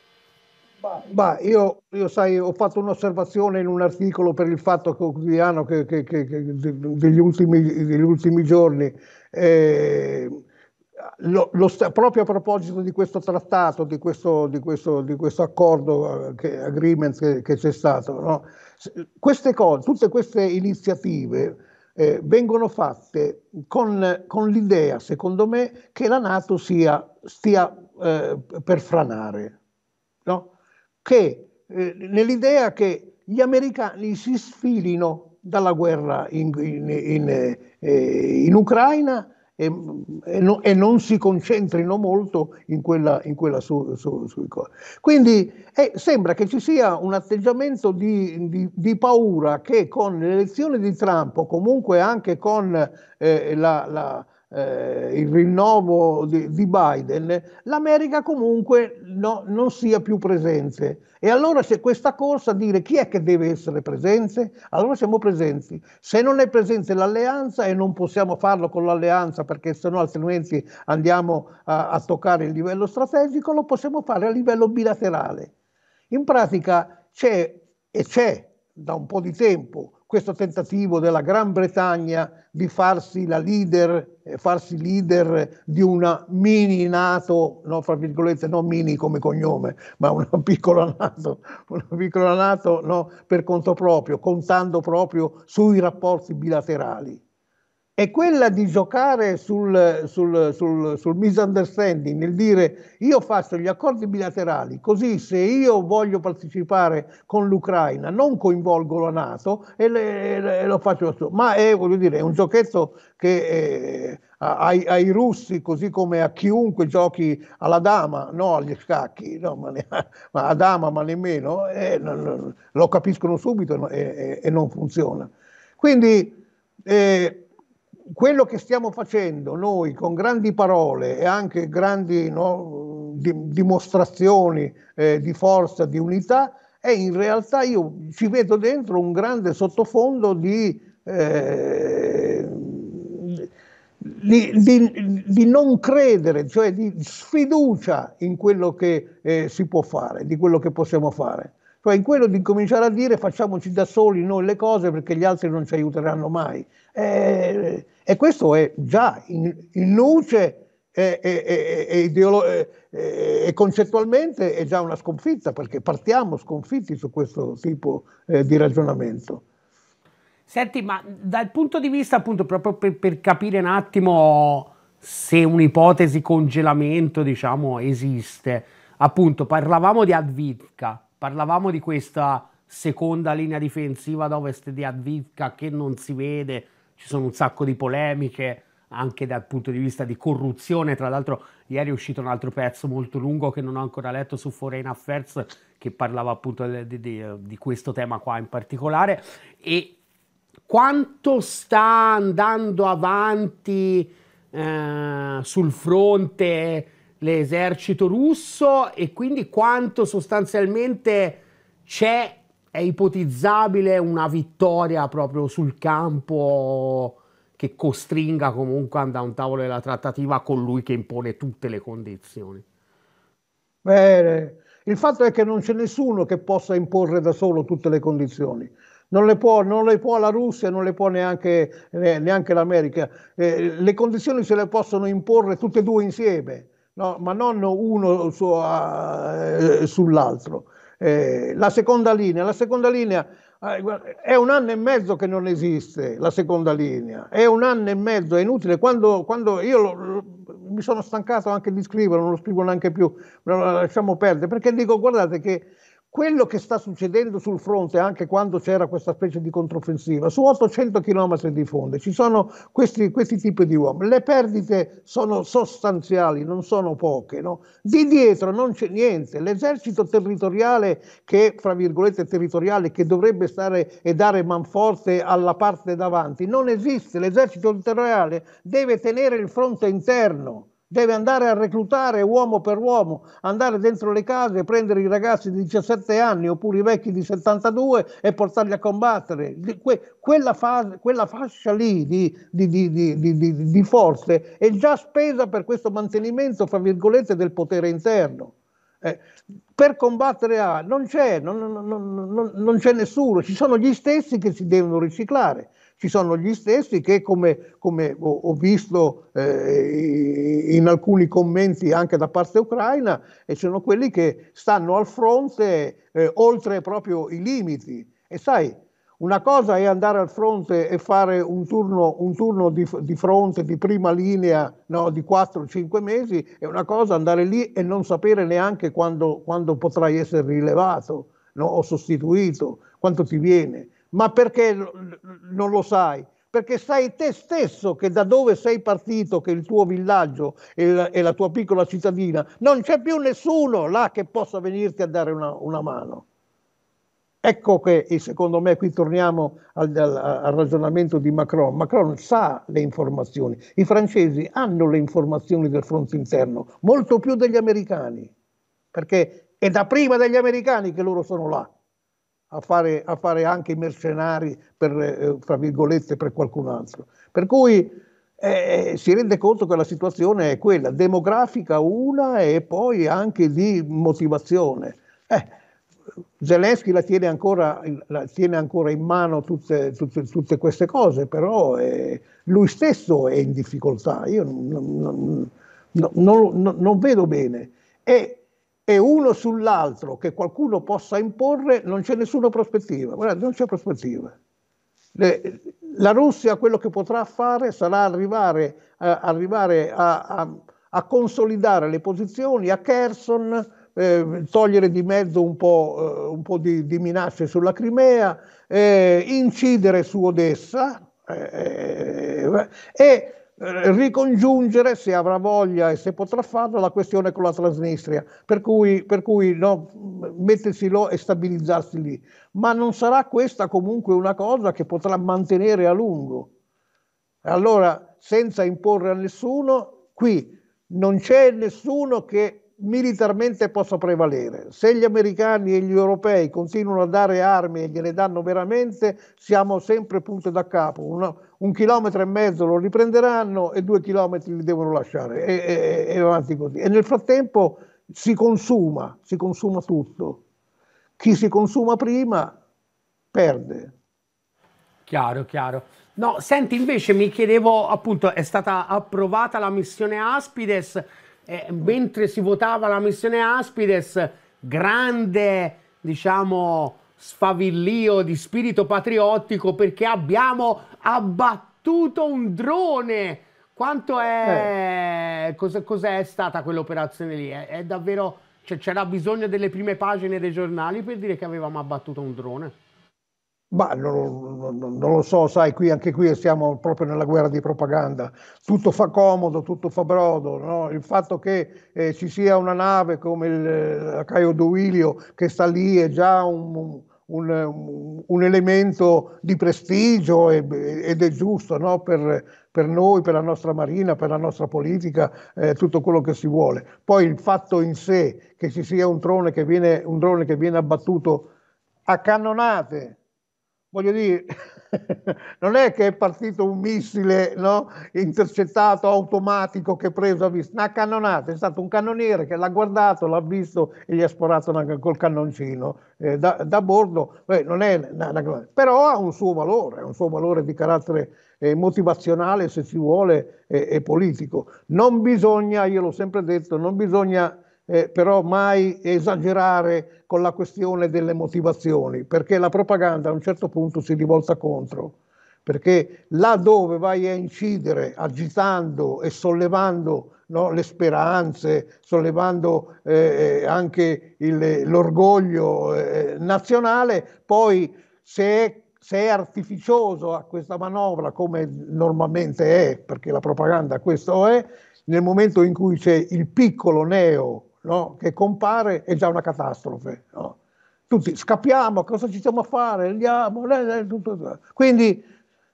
Bah, io, io, sai, ho fatto un'osservazione in un articolo per il fatto quotidiano che, che, che, che degli, ultimi, degli, ultimi, giorni. Eh, lo, lo, proprio a proposito di questo trattato, di questo, di questo, di questo accordo, eh, che, agreement che, c'è stato, no? queste cose, tutte queste iniziative eh, vengono fatte con, con, l'idea, secondo me, che la Nato sia, stia eh, per franare che, eh, nell'idea che gli americani si sfilino dalla guerra in, in, in, eh, in Ucraina e, e, no, e, non si concentrino molto in quella, quella su, su, sui cose. Quindi eh, sembra che ci sia un atteggiamento di, di, di, paura che con l'elezione di Trump o comunque anche con eh, la, la eh, il rinnovo di, di, Biden, l'America comunque no, non sia più presente. E allora c'è questa corsa a dire chi è che deve essere presente? Allora siamo presenti. Se non è presente l'alleanza e non possiamo farlo con l'alleanza perché sennò altrimenti andiamo a, a toccare il livello strategico, lo possiamo fare a livello bilaterale. In pratica c'è e c'è da un po' di tempo questo tentativo della Gran Bretagna di farsi la leader, eh, farsi leader di una mini Nato, no, fra virgolette, non mini come cognome, ma una piccola Nato, una piccola NATO no, per conto proprio, contando proprio sui rapporti bilaterali è quella di giocare sul, sul, sul, sul, misunderstanding, nel dire io faccio gli accordi bilaterali, così se io voglio partecipare con l'Ucraina non coinvolgo la Nato e, le, e lo faccio Ma è, dire, è, un giochetto che eh, ai, ai, russi, così come a chiunque giochi alla dama, no agli scacchi, no, ma, ne, ma a dama ma nemmeno, eh, lo capiscono subito e, e, e non funziona. Quindi... Eh, quello che stiamo facendo noi con grandi parole e anche grandi no, di, dimostrazioni eh, di forza, di unità, è in realtà io ci vedo dentro un grande sottofondo di, eh, di, di, di non credere, cioè di sfiducia in quello che eh, si può fare, di quello che possiamo fare cioè in quello di cominciare a dire facciamoci da soli noi le cose perché gli altri non ci aiuteranno mai. Eh, eh e questo è già in, in luce e, e, e, e, concettualmente è già una sconfitta perché partiamo sconfitti su questo tipo eh, di ragionamento. Senti, ma dal punto di vista appunto proprio per, per capire un attimo se un'ipotesi congelamento diciamo esiste, appunto parlavamo di Advitka, parlavamo di questa seconda linea difensiva d'ovest di Advivka che non si vede, ci sono un sacco di polemiche anche dal punto di vista di corruzione, tra l'altro ieri è uscito un altro pezzo molto lungo che non ho ancora letto su Foreign Affairs che parlava appunto di, di, di questo tema qua in particolare e quanto sta andando avanti eh, sul fronte l'esercito russo e quindi quanto sostanzialmente c'è, è ipotizzabile una vittoria proprio sul campo che costringa comunque a un tavolo della trattativa colui che impone tutte le condizioni. Bene, il fatto è che non c'è nessuno che possa imporre da solo tutte le condizioni. Non le, può, non le può, la Russia, non le può neanche, neanche l'America. Eh, le condizioni se le possono imporre tutte e due insieme no? ma non uno su, uh, sull'altro. Eh, la seconda linea, la seconda linea eh, è un anno e mezzo che non esiste la seconda linea, è un anno e mezzo, è inutile. Quando, quando io lo, lo, mi sono stancato anche di scrivere, non lo scrivo neanche più, la lasciamo perdere, perché dico guardate che quello che sta succedendo sul fronte, anche quando c'era questa specie di controffensiva, su 800 km di fondo ci sono questi, questi tipi di uomini, le perdite sono sostanziali, non sono poche, no? di dietro non c'è niente, l'esercito territoriale che, fra virgolette, territoriale che dovrebbe stare e dare manforte alla parte davanti, non esiste, l'esercito territoriale deve tenere il fronte interno deve andare a reclutare uomo per uomo, andare dentro le case, prendere i ragazzi di 17 anni oppure i vecchi di 72 e portarli a combattere. Que- quella, fase, quella, fascia lì di, di, di, di, forze è già spesa per questo mantenimento, fra virgolette, del potere interno. Eh, per combattere A non c'è, non, non, non, non c'è nessuno, ci sono gli stessi che si devono riciclare ci sono gli stessi che, come, come ho visto eh, in alcuni commenti anche da parte ucraina, e sono quelli che stanno al fronte eh, oltre proprio i limiti. E sai, una cosa è andare al fronte e fare un turno, un turno di, di, fronte, di prima linea, no, di 4-5 mesi, e una cosa andare lì e non sapere neanche quando, quando potrai essere rilevato no, o sostituito, quanto ti viene ma perché non lo sai? Perché sai te stesso che da dove sei partito, che il tuo villaggio e la, e la tua piccola cittadina, non c'è più nessuno là che possa venirti a dare una, una mano. Ecco che, secondo me, qui torniamo al, al, al, ragionamento di Macron. Macron sa le informazioni, i francesi hanno le informazioni del fronte interno, molto più degli americani, perché è da prima degli americani che loro sono là a fare, a fare anche i mercenari per, eh, fra virgolette, per qualcun altro. Per cui eh, eh, si rende conto che la situazione è quella, demografica una e poi anche di motivazione. Eh, Zelensky la tiene ancora, la tiene ancora in mano tutte, tutte, tutte queste cose, però eh, lui stesso è in difficoltà, io non, non, non, non vedo bene. E e uno sull'altro che qualcuno possa imporre, non c'è nessuna prospettiva. Guardate, non c'è prospettiva. Le, la Russia quello che potrà fare sarà arrivare, a, eh, arrivare a, a, a consolidare le posizioni a Kherson, eh, togliere di mezzo un po', eh, un po di, di, minacce sulla Crimea, eh, incidere su Odessa eh, eh, e eh, ricongiungere, se avrà voglia e se potrà farlo, la questione con la Transnistria, per cui, per cui no, mettersi lì e stabilizzarsi lì. Ma non sarà questa comunque una cosa che potrà mantenere a lungo. Allora, senza imporre a nessuno, qui non c'è nessuno che militarmente possa prevalere. Se gli americani e gli europei continuano a dare armi e gliele danno veramente, siamo sempre punto da capo. Una, un chilometro e mezzo lo riprenderanno e due chilometri li devono lasciare e, e, e avanti così. E nel frattempo si consuma, si consuma tutto. Chi si consuma prima perde. Chiaro, chiaro. No, senti, invece mi chiedevo, appunto, è stata approvata la missione Aspides eh, mentre si votava la missione Aspides, grande, diciamo, sfavillio di spirito patriottico perché abbiamo abbattuto un drone. Quanto è... Eh. Cos'è, cos'è stata quell'operazione lì? È, è davvero... Cioè, c'era bisogno delle prime pagine dei giornali per dire che avevamo abbattuto un drone. Ma non, non, non, lo so, sai, qui, anche qui siamo proprio nella guerra di propaganda. Tutto fa comodo, tutto fa brodo. No? Il fatto che eh, ci sia una nave come il eh, Caio Duilio che sta lì è già un, un, un elemento di prestigio ed è giusto no? per, per, noi, per la nostra marina, per la nostra politica, eh, tutto quello che si vuole. Poi il fatto in sé che ci sia un drone che viene, un drone che viene abbattuto a cannonate voglio dire, non è che è partito un missile no? intercettato automatico che è preso a vista, una cannonata, è stato un cannoniere che l'ha guardato, l'ha visto e gli ha sparato una, col cannoncino eh, da, da, bordo, Beh, una, una, però ha un suo valore, un suo valore di carattere eh, motivazionale se si vuole e eh, politico. Non bisogna, io l'ho sempre detto, non bisogna eh, però mai esagerare con la questione delle motivazioni, perché la propaganda a un certo punto si rivolta contro, perché là dove vai a incidere agitando e sollevando no, le speranze, sollevando eh, eh anche il, l'orgoglio eh, eh, nazionale, poi se è se è artificioso a questa manovra, come normalmente è, perché la propaganda questo è, nel momento in cui c'è il piccolo neo no? che compare è già una catastrofe. No? Tutti scappiamo, cosa ci stiamo a fare? Andiamo, quindi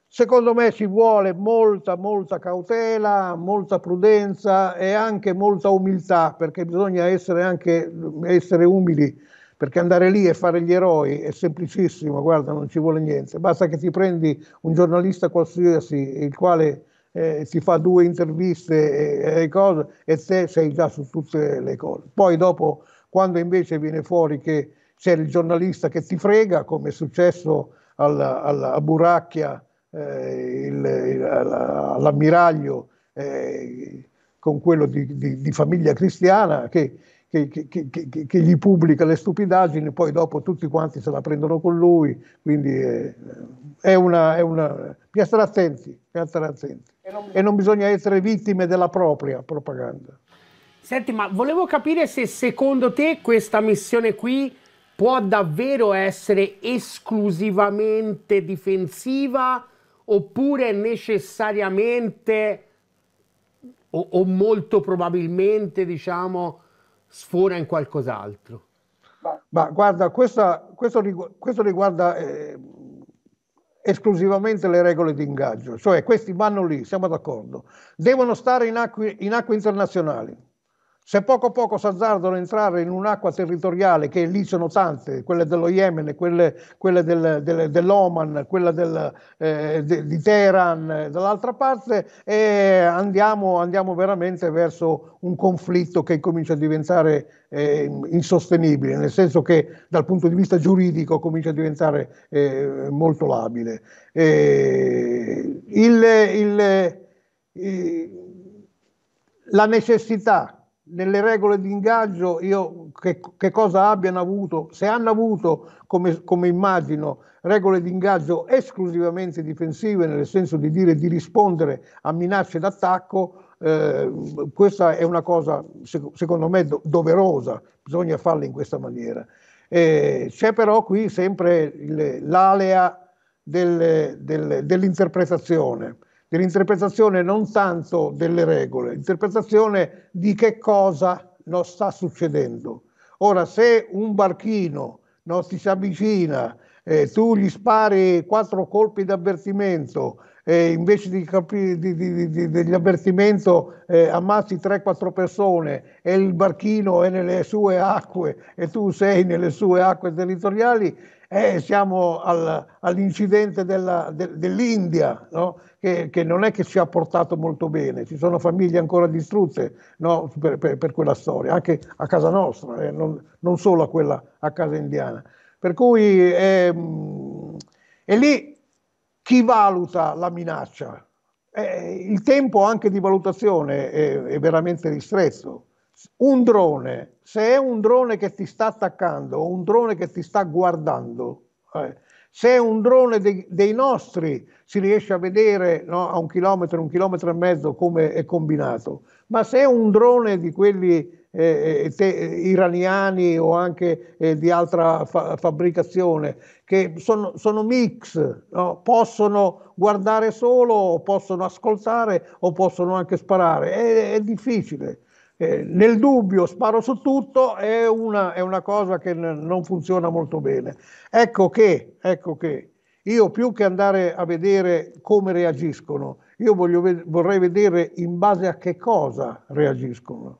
secondo me ci vuole molta, molta cautela, molta prudenza e anche molta umiltà, perché bisogna essere anche essere umili, perché andare lì e fare gli eroi è semplicissimo, guarda, non ci vuole niente, basta che ti prendi un giornalista qualsiasi, il quale eh, si fa due interviste e, eh, e eh, cose e te sei già su tutte le cose. Poi dopo, quando invece viene fuori che c'è il giornalista che ti frega, come è successo alla, alla, a Buracchia, eh, il, il, all'ammiraglio eh, con quello di, di, di famiglia cristiana, che che, che, che, che, gli pubblica le stupidaggini, poi dopo tutti quanti se la prendono con lui, quindi è, eh, è una... È una bisogna stare attenti, bisogna stare attenti e non, e non bisogna essere vittime della propria propaganda. Senti, ma volevo capire se secondo te questa missione qui può davvero essere esclusivamente difensiva oppure necessariamente o, o molto probabilmente, diciamo, sfora in qualcos'altro? Ma guarda, questa, questo, riguarda, questo riguarda eh, esclusivamente le regole di ingaggio, cioè questi vanno lì, siamo d'accordo, devono stare in acque, in acque internazionali, se poco a poco si azzardano a entrare in un'acqua territoriale, che lì sono tante, quelle dello Yemen, quelle, quelle del, del, dell'Oman, quella del, eh, de, di Teheran, dall'altra parte, e andiamo, andiamo, veramente verso un conflitto che comincia a diventare eh, insostenibile, nel senso che dal punto di vista giuridico comincia a diventare eh, molto labile. Il, il, la necessità nelle regole di ingaggio io che, che, cosa abbiano avuto, se hanno avuto, come, come immagino, regole di ingaggio esclusivamente difensive, nel senso di dire di rispondere a minacce d'attacco, eh, questa è una cosa secondo me do, doverosa, bisogna farla in questa maniera. Eh, c'è però qui sempre il, l'alea del, del, dell'interpretazione dell'interpretazione non tanto delle regole, l'interpretazione di che cosa non sta succedendo. Ora, se un barchino non si avvicina, eh, tu gli spari quattro colpi di d'avvertimento, eh, invece di, di, di, di degli avvertimento eh, ammazzi 3-4 persone e il barchino è nelle sue acque e tu sei nelle sue acque territoriali, eh, siamo al, all'incidente della, de, dell'India, no? che, che, non è che ci ha portato molto bene, ci sono famiglie ancora distrutte no, per, per, per, quella storia, anche a casa nostra, eh, non, non, solo a quella a casa indiana. Per cui eh, è lì chi valuta la minaccia. Eh, il tempo anche di valutazione è, è veramente ristretto. Un drone, se è un drone che ti sta attaccando, un drone che ti sta guardando, eh, se è un drone dei, dei nostri si riesce a vedere no, a un chilometro, un chilometro e mezzo come è combinato, ma se è un drone di quelli eh, eh te, eh, iraniani o anche eh, di altra fa fabbricazione, che sono, sono mix, no? possono guardare solo, possono ascoltare o possono anche sparare. È, è difficile. Eh, nel dubbio sparo su tutto è una, è una cosa che n- non funziona molto bene. Ecco che, ecco che io più che andare a vedere come reagiscono, io voglio, vorrei vedere in base a che cosa reagiscono.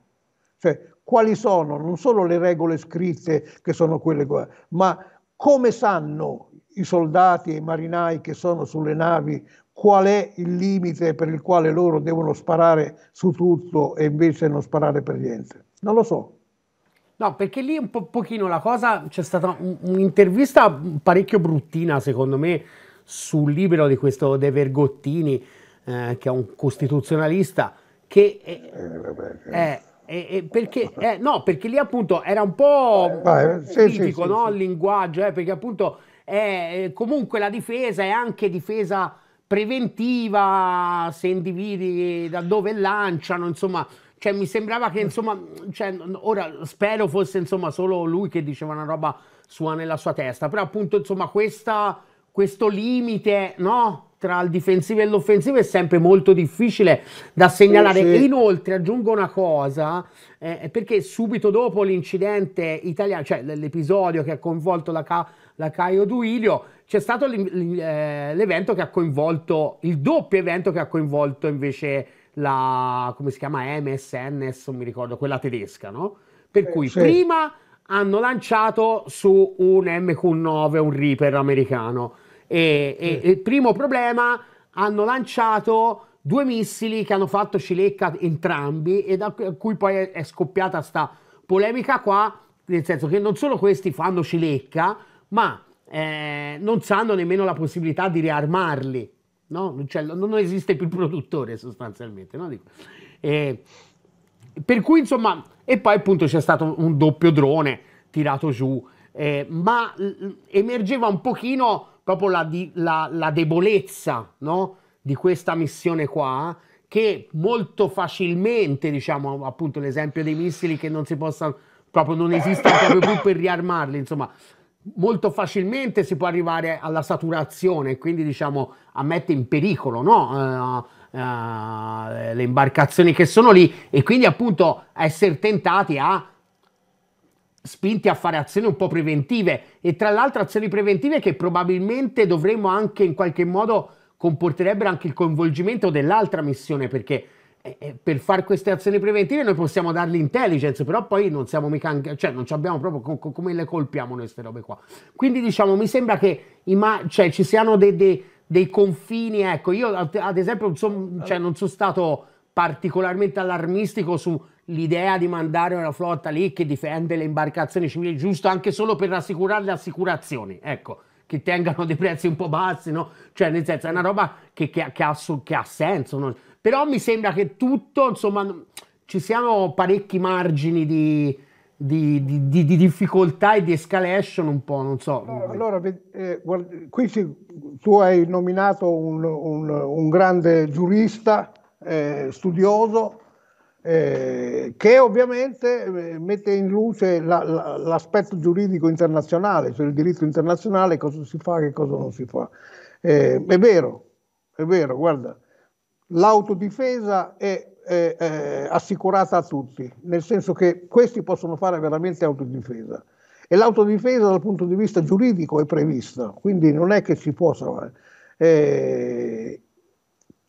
Cioè, quali sono non solo le regole scritte che sono quelle ma come sanno i soldati e i marinai che sono sulle navi qual è il limite per il quale loro devono sparare su tutto e invece non sparare per niente. Non lo so. No, perché lì un po pochino la cosa, c'è stata un'intervista parecchio bruttina secondo me sul libro di questo De Vergottini, eh, che è un costituzionalista, che... È, eh, vabbè, è, eh, perché, eh, no, perché lì appunto era un po' eh, eh sì, critico sì, sì, il linguaggio, eh, perché appunto è, eh, comunque la difesa è anche difesa preventiva, se individui da dove lanciano, insomma, cioè, mi sembrava che insomma, cioè, ora spero fosse insomma solo lui che diceva una roba sua nella sua testa, però appunto insomma questa, questo limite no, tra il difensivo e l'offensivo è sempre molto difficile da segnalare. Sì, sì. Inoltre aggiungo una cosa, eh, perché subito dopo l'incidente italiano, cioè l'episodio che ha coinvolto la, Ca- la Caio Duilio, c'è stato eh, l'evento che ha coinvolto, il doppio evento che ha coinvolto invece la, come si chiama, MSNS, non mi ricordo, quella tedesca, no? Per eh, cui sì. prima hanno lanciato su un MQ9, un Reaper americano, e, sì. e il primo problema hanno lanciato due missili che hanno fatto cilecca entrambi e da cui poi è, è scoppiata sta polemica qua, nel senso che non solo questi fanno cilecca, ma eh, non sanno nemmeno la possibilità di riarmarli, no? cioè, non esiste più il produttore sostanzialmente. No? Eh, per cui insomma, e poi appunto c'è stato un doppio drone tirato giù, eh, ma eh, emergeva un pochino proprio la, di, la, la debolezza no? di questa missione qua, che molto facilmente, diciamo appunto l'esempio dei missili che non si possano, proprio non esistono proprio più per riarmarli, insomma, molto facilmente si può arrivare alla saturazione, quindi diciamo a mettere in pericolo no? uh, uh, le imbarcazioni che sono lì e quindi appunto essere tentati a spinti a fare azioni un po' preventive e tra l'altro azioni preventive che probabilmente dovremmo anche in qualche modo comporterebbero anche il coinvolgimento dell'altra missione perché eh, eh, per fare queste azioni preventive noi possiamo dargli intelligence, però poi non siamo mica, cioè non abbiamo proprio co- come le colpiamo noi queste robe qua. Quindi diciamo, mi sembra che ma- cioè, ci siano dei, dei, dei, confini, ecco, io ad esempio non, son, cioè, non sono stato particolarmente allarmistico sull'idea di mandare una flotta lì che difende le imbarcazioni civili, giusto anche solo per rassicurare le assicurazioni, ecco che tengano dei prezzi un po' bassi, no? Cioè, nel senso, è una roba che, che, che, ha, che ha, senso. No? Però mi sembra che tutto, insomma, ci siano parecchi margini di, di, di, di difficoltà e di escalation un po', non so. Allora, eh, guarda, qui si, tu hai nominato un, un, un grande giurista, eh, studioso, eh, che ovviamente eh, mette in luce la, la, l'aspetto giuridico internazionale, cioè il diritto internazionale, cosa si fa che cosa non si fa. Eh, è vero, è vero, guarda, l'autodifesa è, è, è assicurata a tutti, nel senso che questi possono fare veramente autodifesa. E l'autodifesa dal punto di vista giuridico è prevista, quindi non è che si possa... Eh,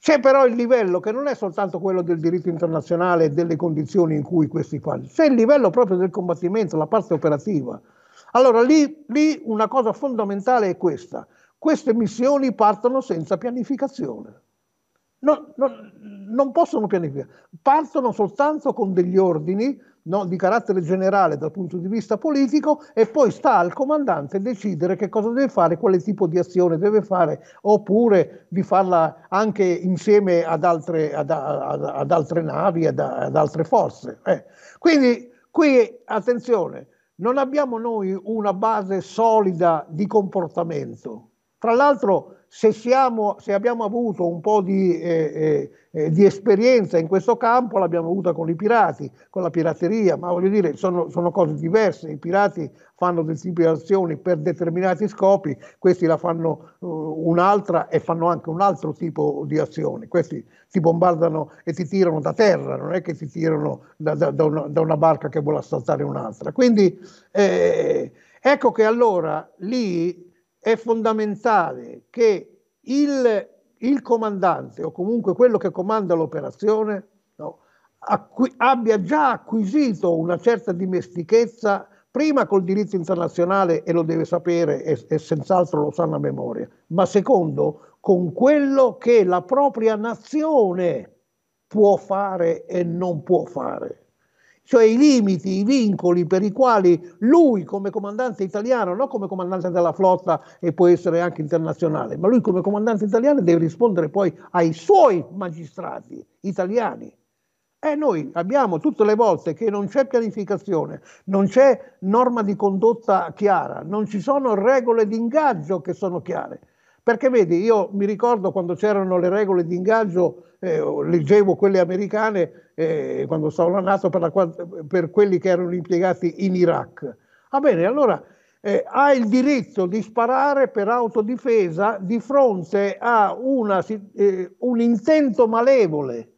c'è però il livello che non è soltanto quello del diritto internazionale e delle condizioni in cui questi fanno, c'è il livello proprio del combattimento, la parte operativa. Allora lì, lì una cosa fondamentale è questa, queste missioni partono senza pianificazione non, non, non possono pianificare, partono soltanto con degli ordini no, di carattere generale dal punto di vista politico e poi sta al comandante decidere che cosa deve fare, quale tipo di azione deve fare, oppure di farla anche insieme ad altre, ad, ad, ad altre navi, ad, altre forze. Eh. Quindi qui attenzione, non abbiamo noi una base solida di comportamento. Tra l'altro se, siamo, se, abbiamo avuto un po' di, eh, eh, eh, di, esperienza in questo campo, l'abbiamo avuta con i pirati, con la pirateria, ma voglio dire, sono, sono cose diverse. I pirati fanno del tipo di azioni per determinati scopi, questi la fanno uh, un'altra e fanno anche un altro tipo di azioni. Questi ti bombardano e ti tirano da terra, non è che ti tirano da, da, da, una, da una, barca che vuole assaltare un'altra. Quindi eh, ecco che allora lì è fondamentale che il, il comandante o comunque quello che comanda l'operazione no, abbia già acquisito una certa dimestichezza prima col diritto internazionale e lo deve sapere e, e senz'altro lo sa a memoria, ma secondo con quello che la propria nazione può fare e non può fare cioè i limiti, i vincoli per i quali lui come comandante italiano, non come comandante della flotta e può essere anche internazionale, ma lui come comandante italiano deve rispondere poi ai suoi magistrati italiani. E noi abbiamo tutte le volte che non c'è pianificazione, non c'è norma di condotta chiara, non ci sono regole di ingaggio che sono chiare. Perché vedi, io mi ricordo quando c'erano le regole di ingaggio, eh, leggevo quelle americane, eh, quando stavo la Nato, per, la, per, quelli che erano impiegati in Iraq. Va bene, allora eh, ha il diritto di sparare per autodifesa di fronte a una, eh, un intento malevole.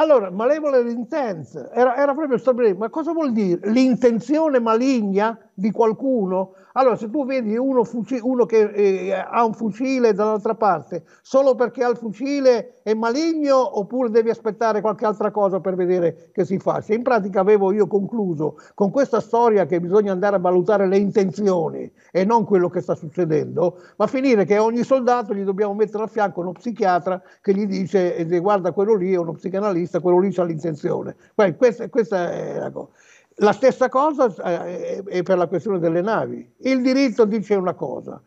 Allora, malevole l'intento, era, era proprio stabilito, ma cosa vuol dire? L'intenzione maligna? di qualcuno. Allora, se tu vedi uno, fuci- uno che eh, ha un fucile dall'altra parte, solo perché ha il fucile è maligno oppure devi aspettare qualche altra cosa per vedere che si faccia? In pratica avevo io concluso con questa storia che bisogna andare a valutare le intenzioni e non quello che sta succedendo, va a finire che a ogni soldato gli dobbiamo mettere a fianco uno psichiatra che gli dice eh, guarda quello lì è uno psicanalista, quello lì ha l'intenzione. Questa, questa è la cosa. La stessa cosa eh, è per la questione delle navi. Il diritto dice una cosa,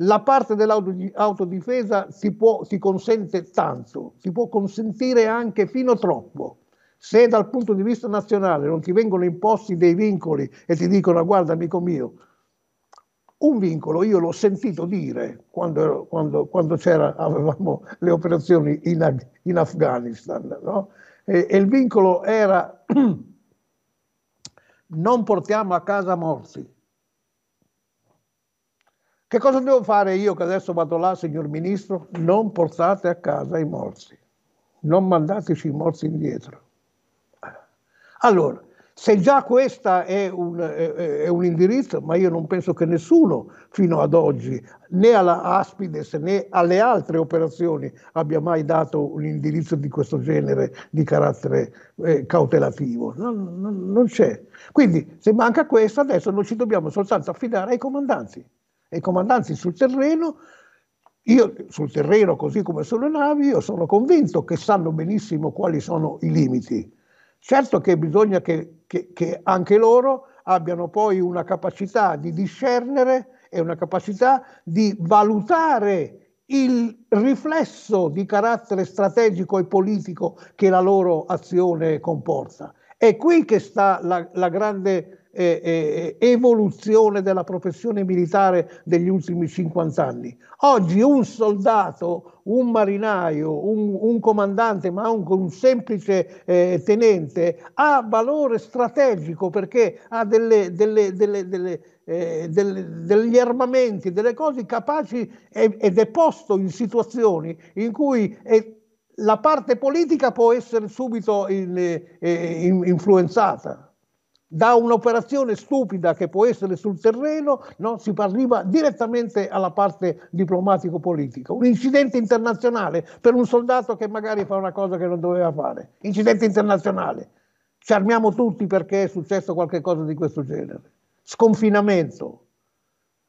la parte dell'autodifesa si, può, si consente tanto, si può consentire anche fino a troppo. Se dal punto di vista nazionale non ti vengono imposti dei vincoli e ti dicono guarda amico mio, un vincolo io l'ho sentito dire quando, quando, quando avevamo le operazioni in, in Afghanistan, no? e, e il vincolo era non portiamo a casa morti. Che cosa devo fare io che adesso vado là, signor Ministro? Non portate a casa i morti, non mandateci i morti indietro. Allora, se già questo è, è, un, indirizzo, ma io non penso che nessuno fino ad oggi, né alla Aspides né alle altre operazioni, abbia mai dato un indirizzo di questo genere di carattere eh, cautelativo. Non, non, non c'è. Quindi se manca questo, adesso noi ci dobbiamo soltanto affidare ai comandanti, ai comandanti sul terreno io sul terreno, così come sulle navi, io sono convinto che sanno benissimo quali sono i limiti. Certo che bisogna che, che, che anche loro abbiano poi una capacità di discernere e una capacità di valutare il riflesso di carattere strategico e politico che la loro azione comporta. È qui che sta la, la grande eh, eh, evoluzione della professione militare degli ultimi 50 anni. Oggi un soldato un marinaio, un, un comandante, ma anche un semplice eh, tenente, ha valore strategico perché ha delle, delle, delle, eh, degli armamenti, delle cose capaci ed è posto in situazioni in cui è, la parte politica può essere subito in, eh, in, influenzata da un'operazione stupida che può essere sul terreno, no, si arriva direttamente alla parte diplomatico-politica. Un incidente internazionale per un soldato che magari fa una cosa che non doveva fare. Incidente internazionale. Ci armiamo tutti perché è successo qualcosa di questo genere. Sconfinamento.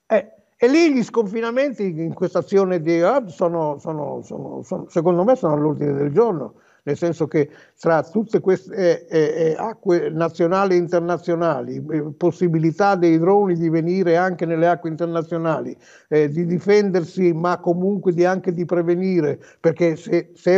Eh, e lì gli sconfinamenti in questa azione di Hub ah, sono, sono, sono, sono, secondo me sono all'ordine del giorno nel senso che tra tutte queste eh, eh, eh acque nazionali e internazionali, eh, possibilità dei droni di venire anche nelle acque internazionali, eh, di difendersi ma comunque di anche di prevenire, perché se, se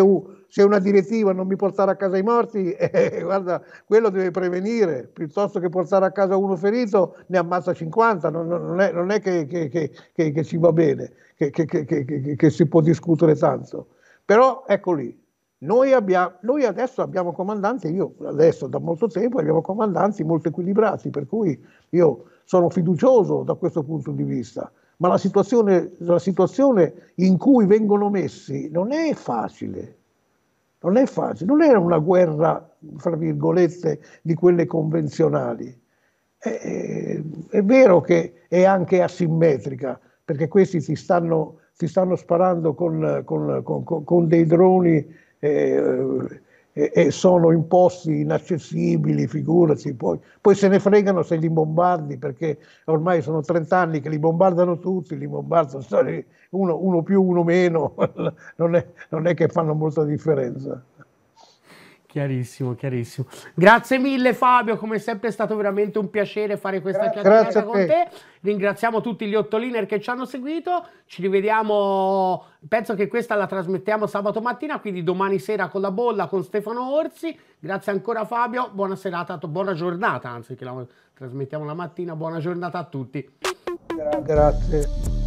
se una direttiva non mi portare a casa i morti, eh, guarda, quello deve prevenire, piuttosto che portare a casa uno ferito, ne ammazza 50, non, non, è, non è, che, che, che, che ci va bene, che si può discutere tanto. Però ecco lì, noi, abbiamo, noi, adesso abbiamo comandanti, io adesso da molto tempo abbiamo comandanti molto equilibrati, per cui io sono fiducioso da questo punto di vista, ma la situazione, la situazione in cui vengono messi non è facile, non è facile, non era una guerra, fra virgolette, di quelle convenzionali. È, è, è vero che è anche asimmetrica, perché questi si stanno, si stanno sparando con, con, con, con dei droni eh, e, sono in posti inaccessibili, figurati, poi, poi se ne fregano se li bombardi, perché ormai sono 30 anni che li bombardano tutti, li bombardano uno, uno più, uno meno, non è, non è che fanno molta differenza. Chiarissimo, chiarissimo. Grazie mille Fabio, come sempre è stato veramente un piacere fare questa Gra- chiacchierata te. con te. Ringraziamo tutti gli ottoliner che ci hanno seguito, ci rivediamo, penso che questa la trasmettiamo sabato mattina, quindi domani sera con la bolla con Stefano Orsi. Grazie ancora Fabio, buona serata, buona giornata, anzi che la trasmettiamo la mattina, buona giornata a tutti. Gra- grazie.